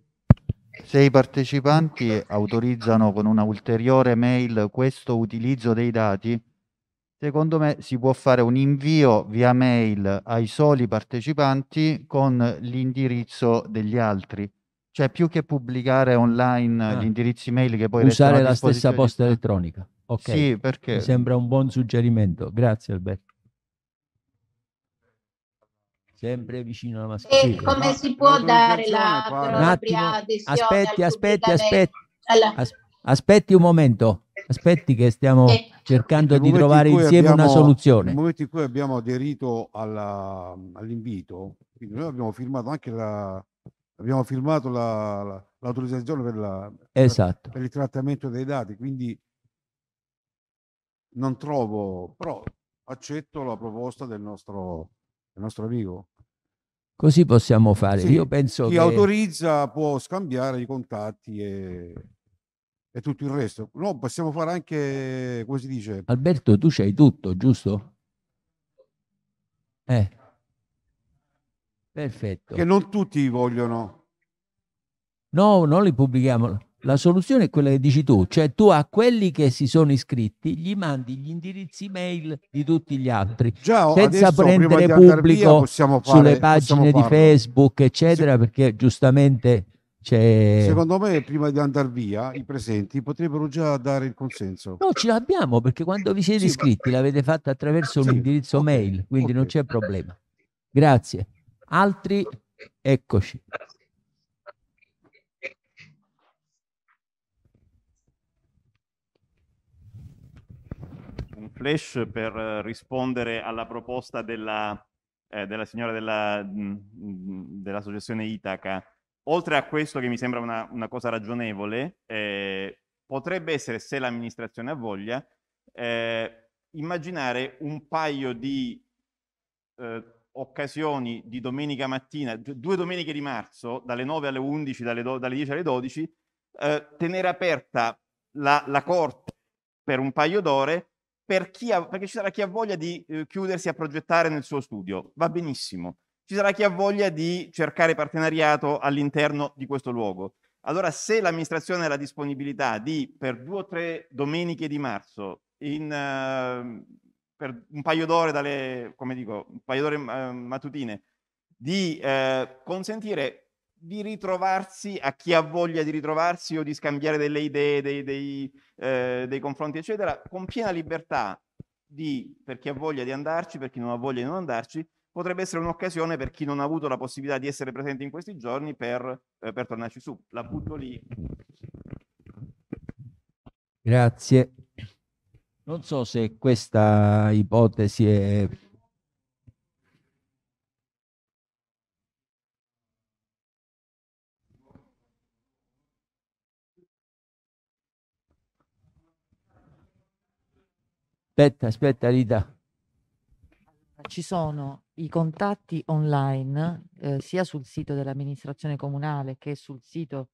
se i partecipanti autorizzano con una ulteriore mail questo utilizzo dei dati, secondo me si può fare un invio via mail ai soli partecipanti con l'indirizzo degli altri. Cioè, più che pubblicare online ah. gli indirizzi mail che poi usare la stessa posta elettronica. Ok. Sì, perché mi sembra un buon suggerimento. Grazie Alberto sempre vicino alla mascherina. E come si può dare la eh. propria adesione? Aspetti, aspetti, aspetti. Aspetti un momento, aspetti che stiamo eh. cercando di trovare in insieme abbiamo, una soluzione. Nel momento in cui abbiamo aderito alla, all'invito, noi abbiamo firmato anche la, abbiamo firmato la, la, l'autorizzazione per, la, esatto. per il trattamento dei dati, quindi non trovo, però accetto la proposta del nostro, del nostro amico. Così possiamo fare. Sì, Io penso chi che... autorizza può scambiare i contatti e, e tutto il resto. No, possiamo fare anche, come si dice... Alberto, tu c'hai tutto, giusto? Eh. Perfetto. Che non tutti vogliono. No, non li pubblichiamo. La soluzione è quella che dici tu, cioè tu a quelli che si sono iscritti gli mandi gli indirizzi mail di tutti gli altri, Già, oh, senza prendere pubblico via, fare, sulle pagine di Facebook, eccetera, sì. perché giustamente c'è... Secondo me, prima di andare via, i presenti potrebbero già dare il consenso. No, ce l'abbiamo perché quando vi siete sì, iscritti ma... l'avete fatto attraverso un indirizzo okay, mail, quindi okay. non c'è problema. Grazie. Altri, eccoci. flash per eh, rispondere alla proposta della, eh, della signora mm, mm, dell'associazione dell Itaca. Oltre a questo che mi sembra una, una cosa ragionevole, eh, potrebbe essere, se l'amministrazione ha voglia, eh, immaginare un paio di eh, occasioni di domenica mattina, due domeniche di marzo, dalle 9 alle 11, dalle, dalle 10 alle 12, eh, tenere aperta la, la corte per un paio d'ore per ha, perché ci sarà chi ha voglia di eh, chiudersi a progettare nel suo studio, va benissimo. Ci sarà chi ha voglia di cercare partenariato all'interno di questo luogo. Allora, se l'amministrazione ha la disponibilità di, per due o tre domeniche di marzo, in, eh, per un paio d'ore, dalle, come dico, un paio d'ore eh, mattutine, di eh, consentire di ritrovarsi a chi ha voglia di ritrovarsi o di scambiare delle idee, dei, dei, eh, dei confronti, eccetera, con piena libertà di, per chi ha voglia di andarci, per chi non ha voglia di non andarci, potrebbe essere un'occasione per chi non ha avuto la possibilità di essere presente in questi giorni per, eh, per tornarci su. La butto lì. Grazie. Non so se questa ipotesi è Aspetta, aspetta Rita. Ci sono i contatti online eh, sia sul sito dell'amministrazione comunale che sul sito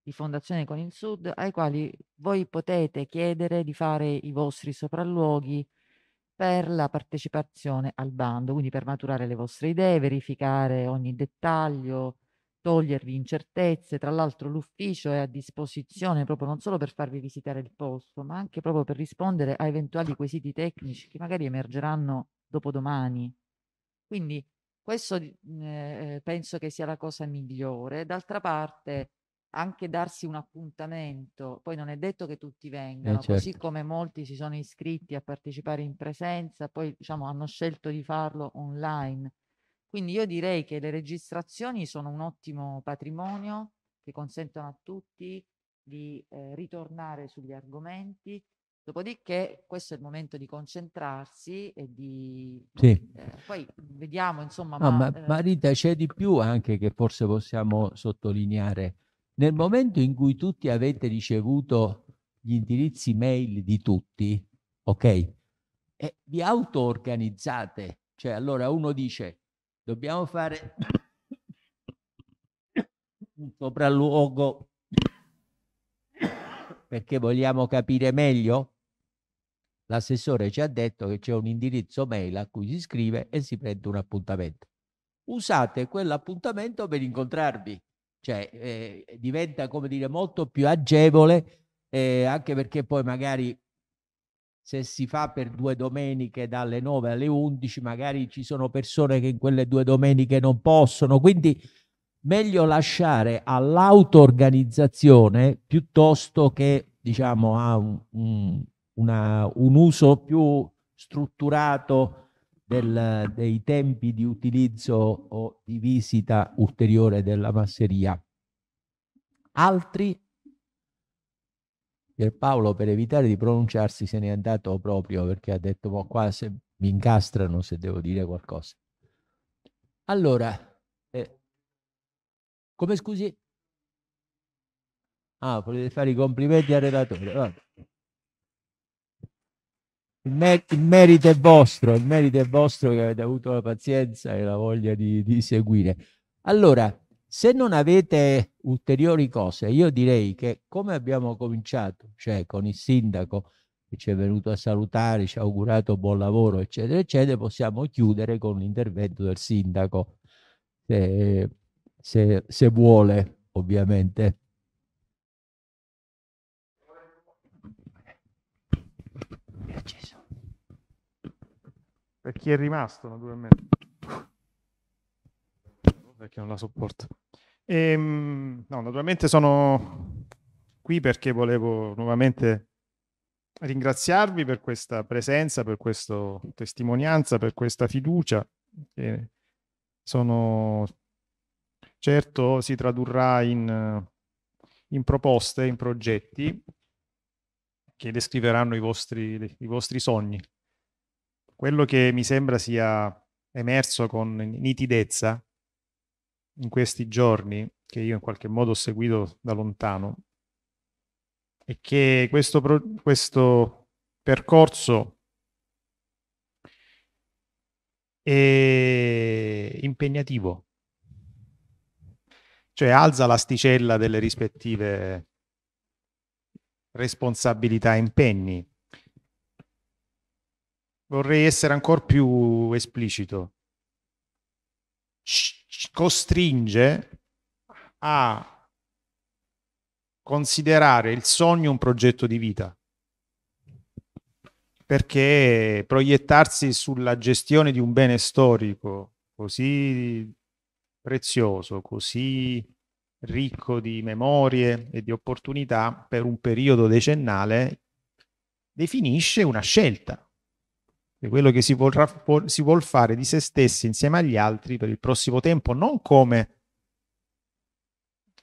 di Fondazione con il Sud ai quali voi potete chiedere di fare i vostri sopralluoghi per la partecipazione al bando, quindi per maturare le vostre idee, verificare ogni dettaglio, togliervi incertezze. Tra l'altro l'ufficio è a disposizione proprio non solo per farvi visitare il posto, ma anche proprio per rispondere a eventuali quesiti tecnici che magari emergeranno dopodomani. Quindi questo mhmm, eh, eh, penso che sia la cosa migliore. D'altra parte anche darsi un appuntamento, poi non è detto che tutti vengano, eh certo. così come molti si sono iscritti a partecipare in presenza, poi diciamo hanno scelto di farlo online quindi io direi che le registrazioni sono un ottimo patrimonio che consentono a tutti di eh, ritornare sugli argomenti. Dopodiché questo è il momento di concentrarsi e di... Sì. Eh, poi vediamo insomma... No, ma, ma, Marita eh, c'è di più anche che forse possiamo sottolineare. Nel momento in cui tutti avete ricevuto gli indirizzi mail di tutti, ok? E vi auto-organizzate. Cioè allora uno dice Dobbiamo fare un sopralluogo perché vogliamo capire meglio? L'assessore ci ha detto che c'è un indirizzo mail a cui si scrive e si prende un appuntamento. Usate quell'appuntamento per incontrarvi, cioè eh, diventa come dire molto più agevole eh, anche perché poi magari se si fa per due domeniche dalle 9 alle 11, magari ci sono persone che in quelle due domeniche non possono, quindi meglio lasciare all'auto-organizzazione piuttosto che diciamo a un, un, una, un uso più strutturato del, dei tempi di utilizzo o di visita ulteriore della masseria. Altri Pierpaolo per evitare di pronunciarsi se n'è andato proprio perché ha detto ma boh, qua se mi incastrano se devo dire qualcosa. Allora, eh, come scusi? Ah, volete fare i complimenti al relatore. Vabbè. Il, mer il, merito è vostro, il merito è vostro che avete avuto la pazienza e la voglia di, di seguire. Allora, se non avete ulteriori cose, io direi che come abbiamo cominciato, cioè con il sindaco che ci è venuto a salutare, ci ha augurato buon lavoro, eccetera, eccetera, possiamo chiudere con l'intervento del sindaco, se, se, se vuole, ovviamente. Per chi è rimasto, naturalmente. Perché non la sopporto. E, ehm, no, naturalmente sono qui perché volevo nuovamente ringraziarvi per questa presenza, per questa testimonianza, per questa fiducia che sono certo si tradurrà in, in proposte, in progetti che descriveranno i vostri, i vostri sogni. Quello che mi sembra sia emerso con nitidezza in questi giorni, che io in qualche modo ho seguito da lontano, è che questo, pro- questo percorso è impegnativo, cioè alza l'asticella delle rispettive responsabilità e impegni. Vorrei essere ancora più esplicito. Shh costringe a considerare il sogno un progetto di vita perché proiettarsi sulla gestione di un bene storico così prezioso, così ricco di memorie e di opportunità per un periodo decennale, definisce una scelta, di quello che si, vorrà, si vuol fare di se stessi insieme agli altri per il prossimo tempo, non come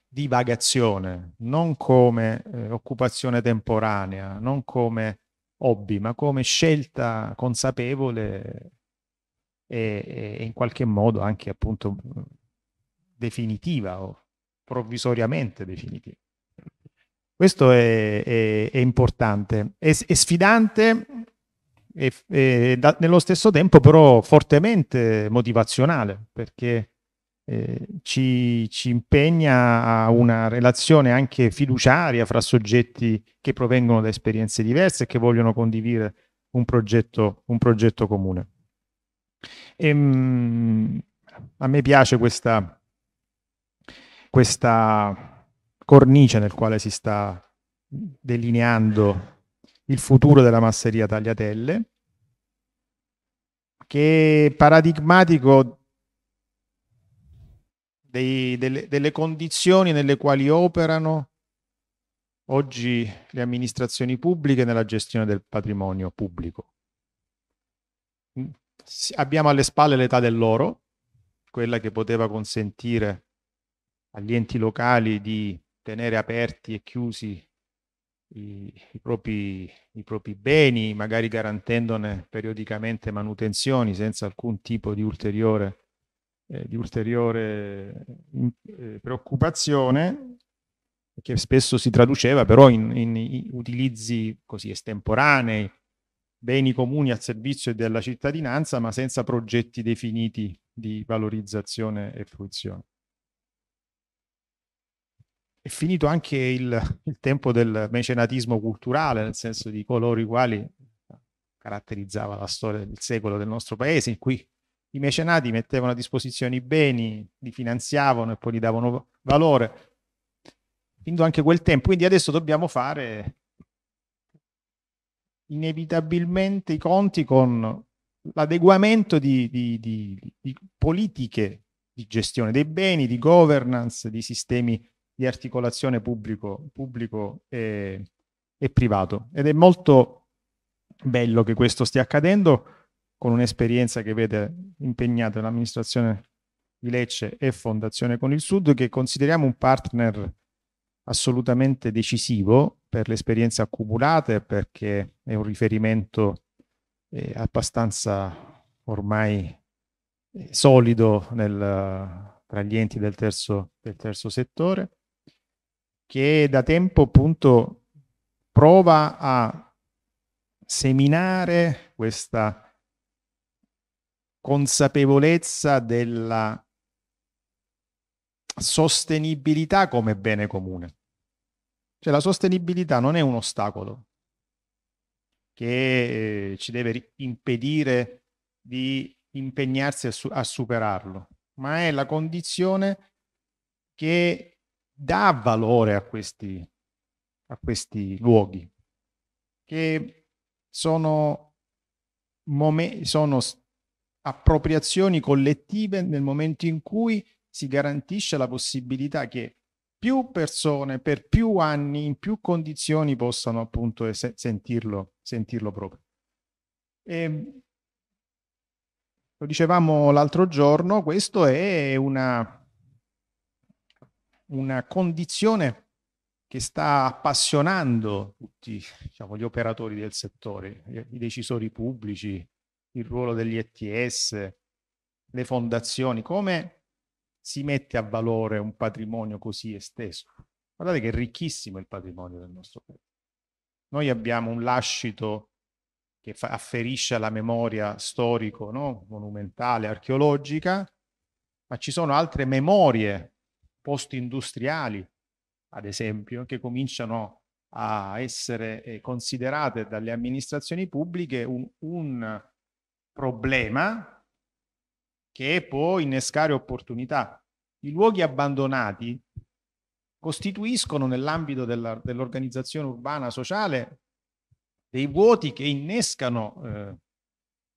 divagazione, non come eh, occupazione temporanea, non come hobby, ma come scelta consapevole e, e in qualche modo anche appunto definitiva o provvisoriamente definitiva. Questo è, è, è importante, è, è sfidante e, e da, nello stesso tempo però fortemente motivazionale perché eh, ci, ci, impegna a una relazione anche fiduciaria fra soggetti che provengono da esperienze diverse e che vogliono condividere un progetto, un progetto comune. E, ehm, mh, a me piace questa, questa cornice nel quale si sta delineando il futuro della masseria tagliatelle, che è paradigmatico dei, delle, delle condizioni nelle quali operano oggi le amministrazioni pubbliche nella gestione del patrimonio pubblico. Mm, abbiamo alle spalle l'età dell'oro, quella che poteva consentire agli enti locali di tenere aperti e chiusi i, i, propri, i propri beni, magari garantendone periodicamente manutenzioni senza alcun tipo di ulteriore eh, di ulteriore eh, preoccupazione che spesso si traduceva però in, in, in, utilizzi così estemporanei, beni comuni al servizio della cittadinanza, ma senza progetti definiti di valorizzazione e fruizione è finito anche il, il, tempo del mecenatismo culturale, nel senso di coloro i quali caratterizzava la storia del secolo del nostro paese, in cui i mecenati mettevano a disposizione i beni, li finanziavano e poi gli davano valore. Finito anche quel tempo, quindi adesso dobbiamo fare inevitabilmente i conti con l'adeguamento di, di, di, di politiche di gestione dei beni, di governance, di sistemi di articolazione pubblico, pubblico e, e privato. Ed è molto bello che questo stia accadendo con un'esperienza che vede impegnata l'amministrazione di Lecce e Fondazione con il Sud, che consideriamo un partner assolutamente decisivo per le esperienze accumulate, perché è un riferimento eh, abbastanza ormai eh, solido nel, tra gli enti del terzo, del terzo settore che da tempo appunto prova a seminare questa consapevolezza della sostenibilità come bene comune. Cioè la sostenibilità non è un ostacolo che eh, ci deve impedire di impegnarsi a, su- a superarlo, ma è la condizione che dà valore a questi, a questi luoghi, che sono, sono appropriazioni collettive nel momento in cui si garantisce la possibilità che più persone per più anni in più condizioni possano appunto sentirlo, sentirlo proprio. E, lo dicevamo l'altro giorno, questo è una una condizione che sta appassionando tutti diciamo, gli operatori del settore, i decisori pubblici, il ruolo degli ETS, le fondazioni, come si mette a valore un patrimonio così esteso. Guardate che è ricchissimo il patrimonio del nostro paese. Noi abbiamo un lascito che fa, afferisce alla memoria storico, no? monumentale, archeologica, ma ci sono altre memorie post industriali, ad esempio, che cominciano a essere eh, considerate dalle amministrazioni pubbliche un, un problema che può innescare opportunità. I luoghi abbandonati costituiscono nell'ambito dell'organizzazione urbana sociale dei vuoti che innescano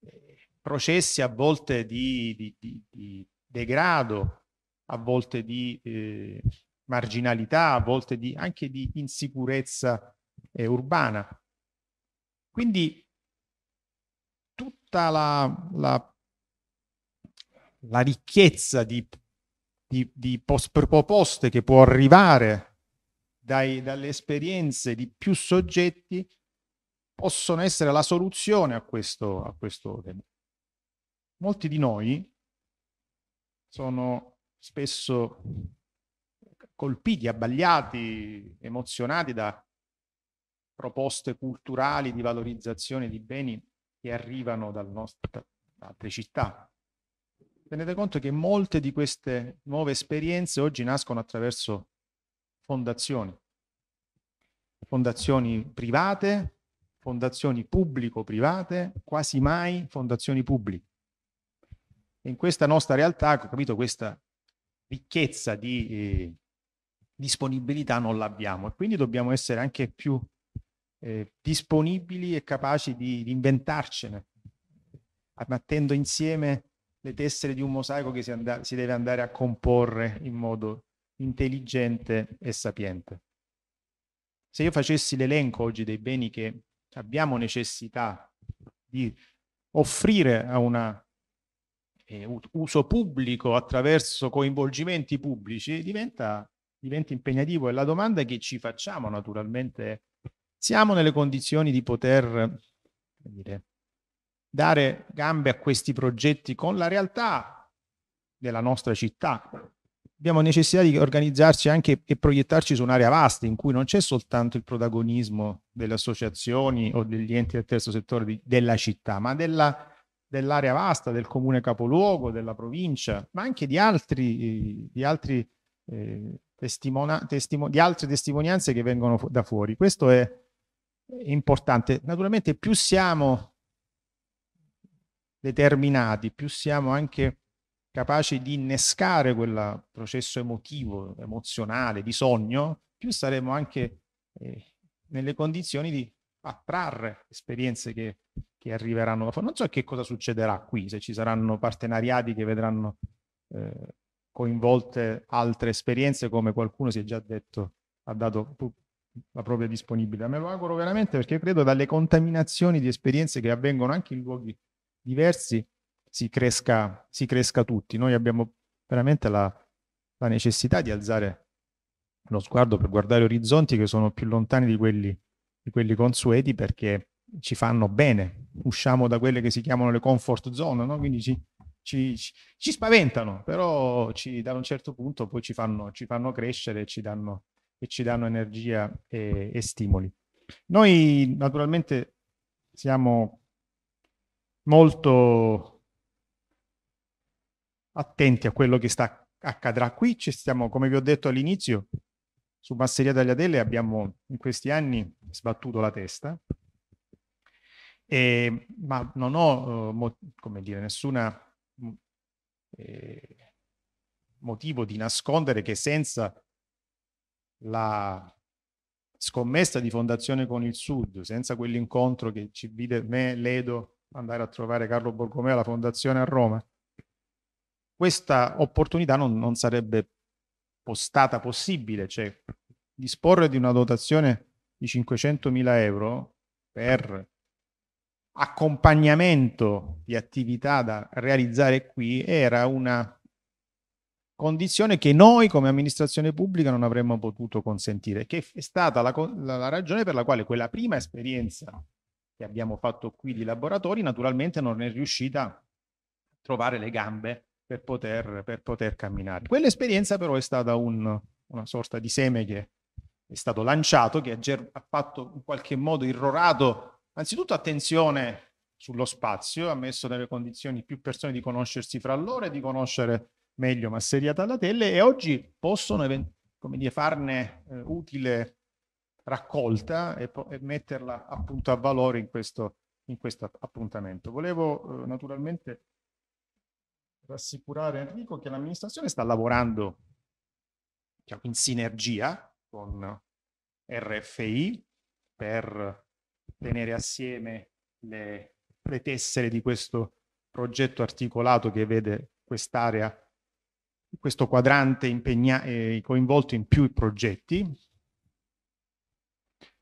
eh, processi a volte di, di, di, di degrado, a volte di eh, marginalità, a volte di, anche di insicurezza eh, urbana. Quindi tutta la, la, la ricchezza di, di, di proposte che può arrivare dai, dalle esperienze di più soggetti possono essere la soluzione a questo tema. Molti di noi sono spesso colpiti, abbagliati, emozionati da proposte culturali di valorizzazione di beni che arrivano dal nostro, da altre città. Tenete conto che molte di queste nuove esperienze oggi nascono attraverso fondazioni, fondazioni private, fondazioni pubblico-private, quasi mai fondazioni pubbliche. In questa nostra realtà, ho capito, questa ricchezza di eh, disponibilità non l'abbiamo e quindi dobbiamo essere anche più eh, disponibili e capaci di, di inventarcene, mettendo insieme le tessere di un mosaico che si, and- si deve andare a comporre in modo intelligente e sapiente. Se io facessi l'elenco oggi dei beni che abbiamo necessità di offrire a una eh, uso pubblico attraverso coinvolgimenti pubblici diventa, diventa impegnativo e la domanda che ci facciamo naturalmente è siamo nelle condizioni di poter dire, dare gambe a questi progetti con la realtà della nostra città. Abbiamo necessità di organizzarci anche e proiettarci su un'area vasta in cui non c'è soltanto il protagonismo delle associazioni o degli enti del terzo settore di, della città, ma della, dell'area vasta, del comune capoluogo, della provincia, ma anche di, altri, di, altri, eh, testimo di altre testimonianze che vengono fu da fuori. Questo è importante. Naturalmente più siamo determinati, più siamo anche capaci di innescare quel processo emotivo, emozionale, di sogno, più saremo anche eh, nelle condizioni di attrarre esperienze che che arriveranno. Non so che cosa succederà qui, se ci saranno partenariati che vedranno eh, coinvolte altre esperienze, come qualcuno si è già detto, ha dato la propria disponibilità. Me lo auguro veramente perché credo dalle contaminazioni di esperienze che avvengono anche in luoghi diversi si cresca, si cresca tutti. Noi abbiamo veramente la, la necessità di alzare lo sguardo per guardare orizzonti che sono più lontani di quelli, di quelli consueti perché ci fanno bene, usciamo da quelle che si chiamano le comfort zone, no? quindi ci, ci, ci, spaventano, però ci, da un certo punto poi ci fanno, ci fanno crescere ci danno, e ci danno energia e, e stimoli. Noi naturalmente siamo molto attenti a quello che sta accadrà qui, ci stiamo, come vi ho detto all'inizio, su Masseria Tagliatelle abbiamo in questi anni sbattuto la testa, e, ma non ho, eh, come dire, nessun mm, eh, motivo di nascondere che senza la scommessa di fondazione con il Sud, senza quell'incontro che ci vide me, Ledo, andare a trovare Carlo Borgomeo alla fondazione a Roma, questa opportunità non, non sarebbe stata possibile, cioè disporre di una dotazione di 500 mila euro per accompagnamento di attività da realizzare qui era una condizione che noi come amministrazione pubblica non avremmo potuto consentire, che è stata la, la, la ragione per la quale quella prima esperienza che abbiamo fatto qui di laboratori naturalmente non è riuscita a trovare le gambe per poter, per poter camminare. Quell'esperienza però è stata un, una sorta di seme che è stato lanciato, che ha, ger- ha fatto in qualche modo irrorato Anzitutto attenzione sullo spazio, ha messo nelle condizioni più persone di conoscersi fra loro e di conoscere meglio Masseria Tallatelle e oggi possono come dire, farne eh, utile raccolta e, e, metterla appunto a valore in questo, in questo appuntamento. Volevo eh, naturalmente rassicurare Enrico che l'amministrazione sta lavorando diciamo, in sinergia con RFI per tenere assieme le, le tessere di questo progetto articolato che vede quest'area, questo quadrante impegna- eh, coinvolto in più progetti.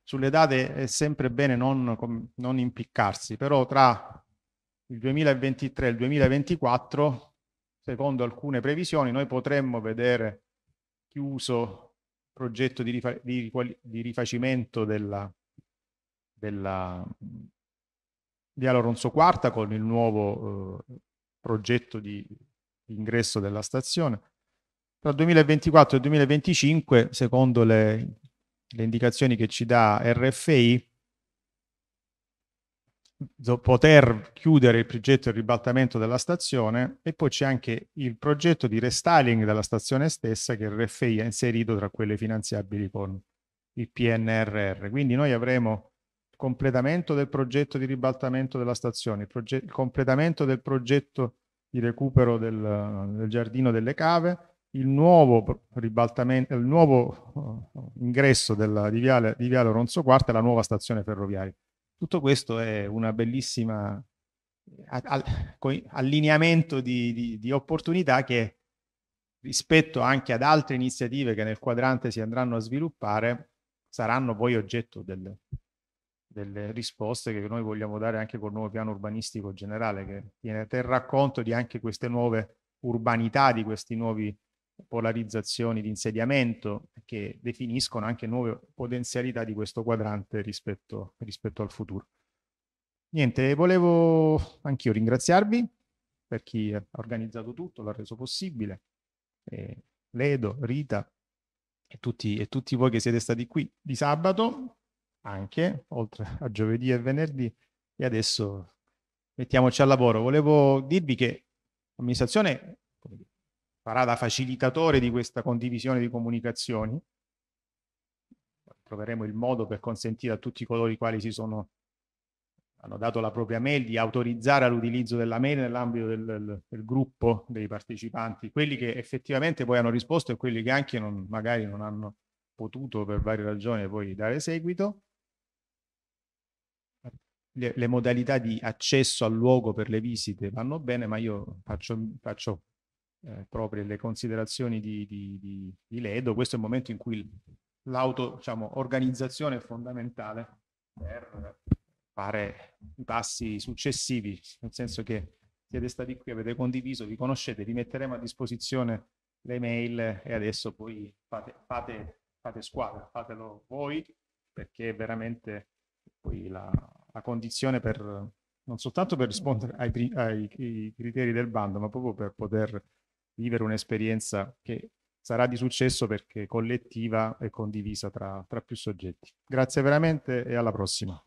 Sulle date è sempre bene non, com- non impiccarsi, però tra il 2023 e il 2024, secondo alcune previsioni, noi potremmo vedere chiuso il progetto di, rifa- di, di rifacimento della, della Via Lorenzo Quarta con il nuovo eh, progetto di, ingresso della stazione. Tra il 2024 e il 2025, secondo le, le indicazioni che ci dà RFI, poter chiudere il progetto di ribaltamento della stazione e poi c'è anche il progetto di restyling della stazione stessa che RFI ha inserito tra quelle finanziabili con il PNRR. Quindi noi avremo completamento del progetto di ribaltamento della stazione, il, proge- il completamento del progetto di recupero del, del giardino delle cave, il nuovo, ribaltamento, il nuovo uh, ingresso della, di, viale, di Viale Oronzo Quarta e la nuova stazione ferroviaria. Tutto questo è una bellissima allineamento di, di, di, opportunità che rispetto anche ad altre iniziative che nel quadrante si andranno a sviluppare saranno poi oggetto del, delle risposte che noi vogliamo dare anche col nuovo piano urbanistico generale che tiene, terrà conto di anche queste nuove urbanità, di queste nuove polarizzazioni di insediamento che definiscono anche nuove potenzialità di questo quadrante rispetto, rispetto al futuro. Niente, volevo anch'io ringraziarvi per chi ha organizzato tutto, l'ha reso possibile, eh, Ledo, Rita e tutti, e tutti voi che siete stati qui di sabato anche, oltre a giovedì e venerdì, e adesso mettiamoci al lavoro. Volevo dirvi che l'amministrazione farà da facilitatore di questa condivisione di comunicazioni, troveremo il modo per consentire a tutti coloro i quali si sono hanno dato la propria mail di autorizzare all'utilizzo della mail nell'ambito del, del, del, gruppo dei partecipanti, quelli che effettivamente poi hanno risposto e quelli che anche non, magari non hanno potuto per varie ragioni poi dare seguito le, le, modalità di accesso al luogo per le visite vanno bene, ma io faccio, faccio eh, proprio le considerazioni di, di, di, di, Ledo, questo è il momento in cui l'auto-organizzazione diciamo, è fondamentale per fare i passi successivi, nel senso che siete stati qui, avete condiviso, vi conoscete, vi metteremo a disposizione le mail e adesso poi fate, fate, fate squadra, fatelo voi perché veramente poi la, la condizione per non soltanto per rispondere ai, ai criteri del bando, ma proprio per poter vivere un'esperienza che sarà di successo perché collettiva e condivisa tra, tra più soggetti. Grazie veramente e alla prossima.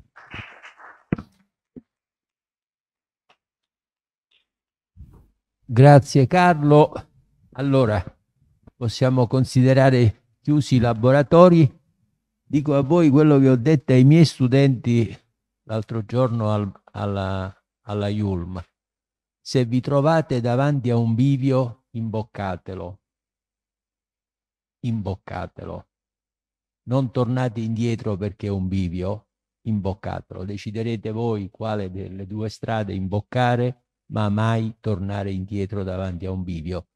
Grazie Carlo. Allora, possiamo considerare chiusi i laboratori. Dico a voi quello che ho detto ai miei studenti l'altro giorno al, alla, alla Yulm. Se vi trovate davanti a un bivio, imboccatelo. Imboccatelo. Non tornate indietro perché è un bivio, imboccatelo. Deciderete voi quale delle due strade imboccare, ma mai tornare indietro davanti a un bivio.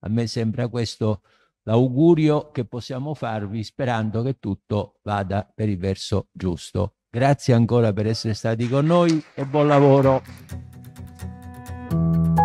A me sembra questo l'augurio che possiamo farvi sperando che tutto vada per il verso giusto. Grazie ancora per essere stati con noi e buon lavoro.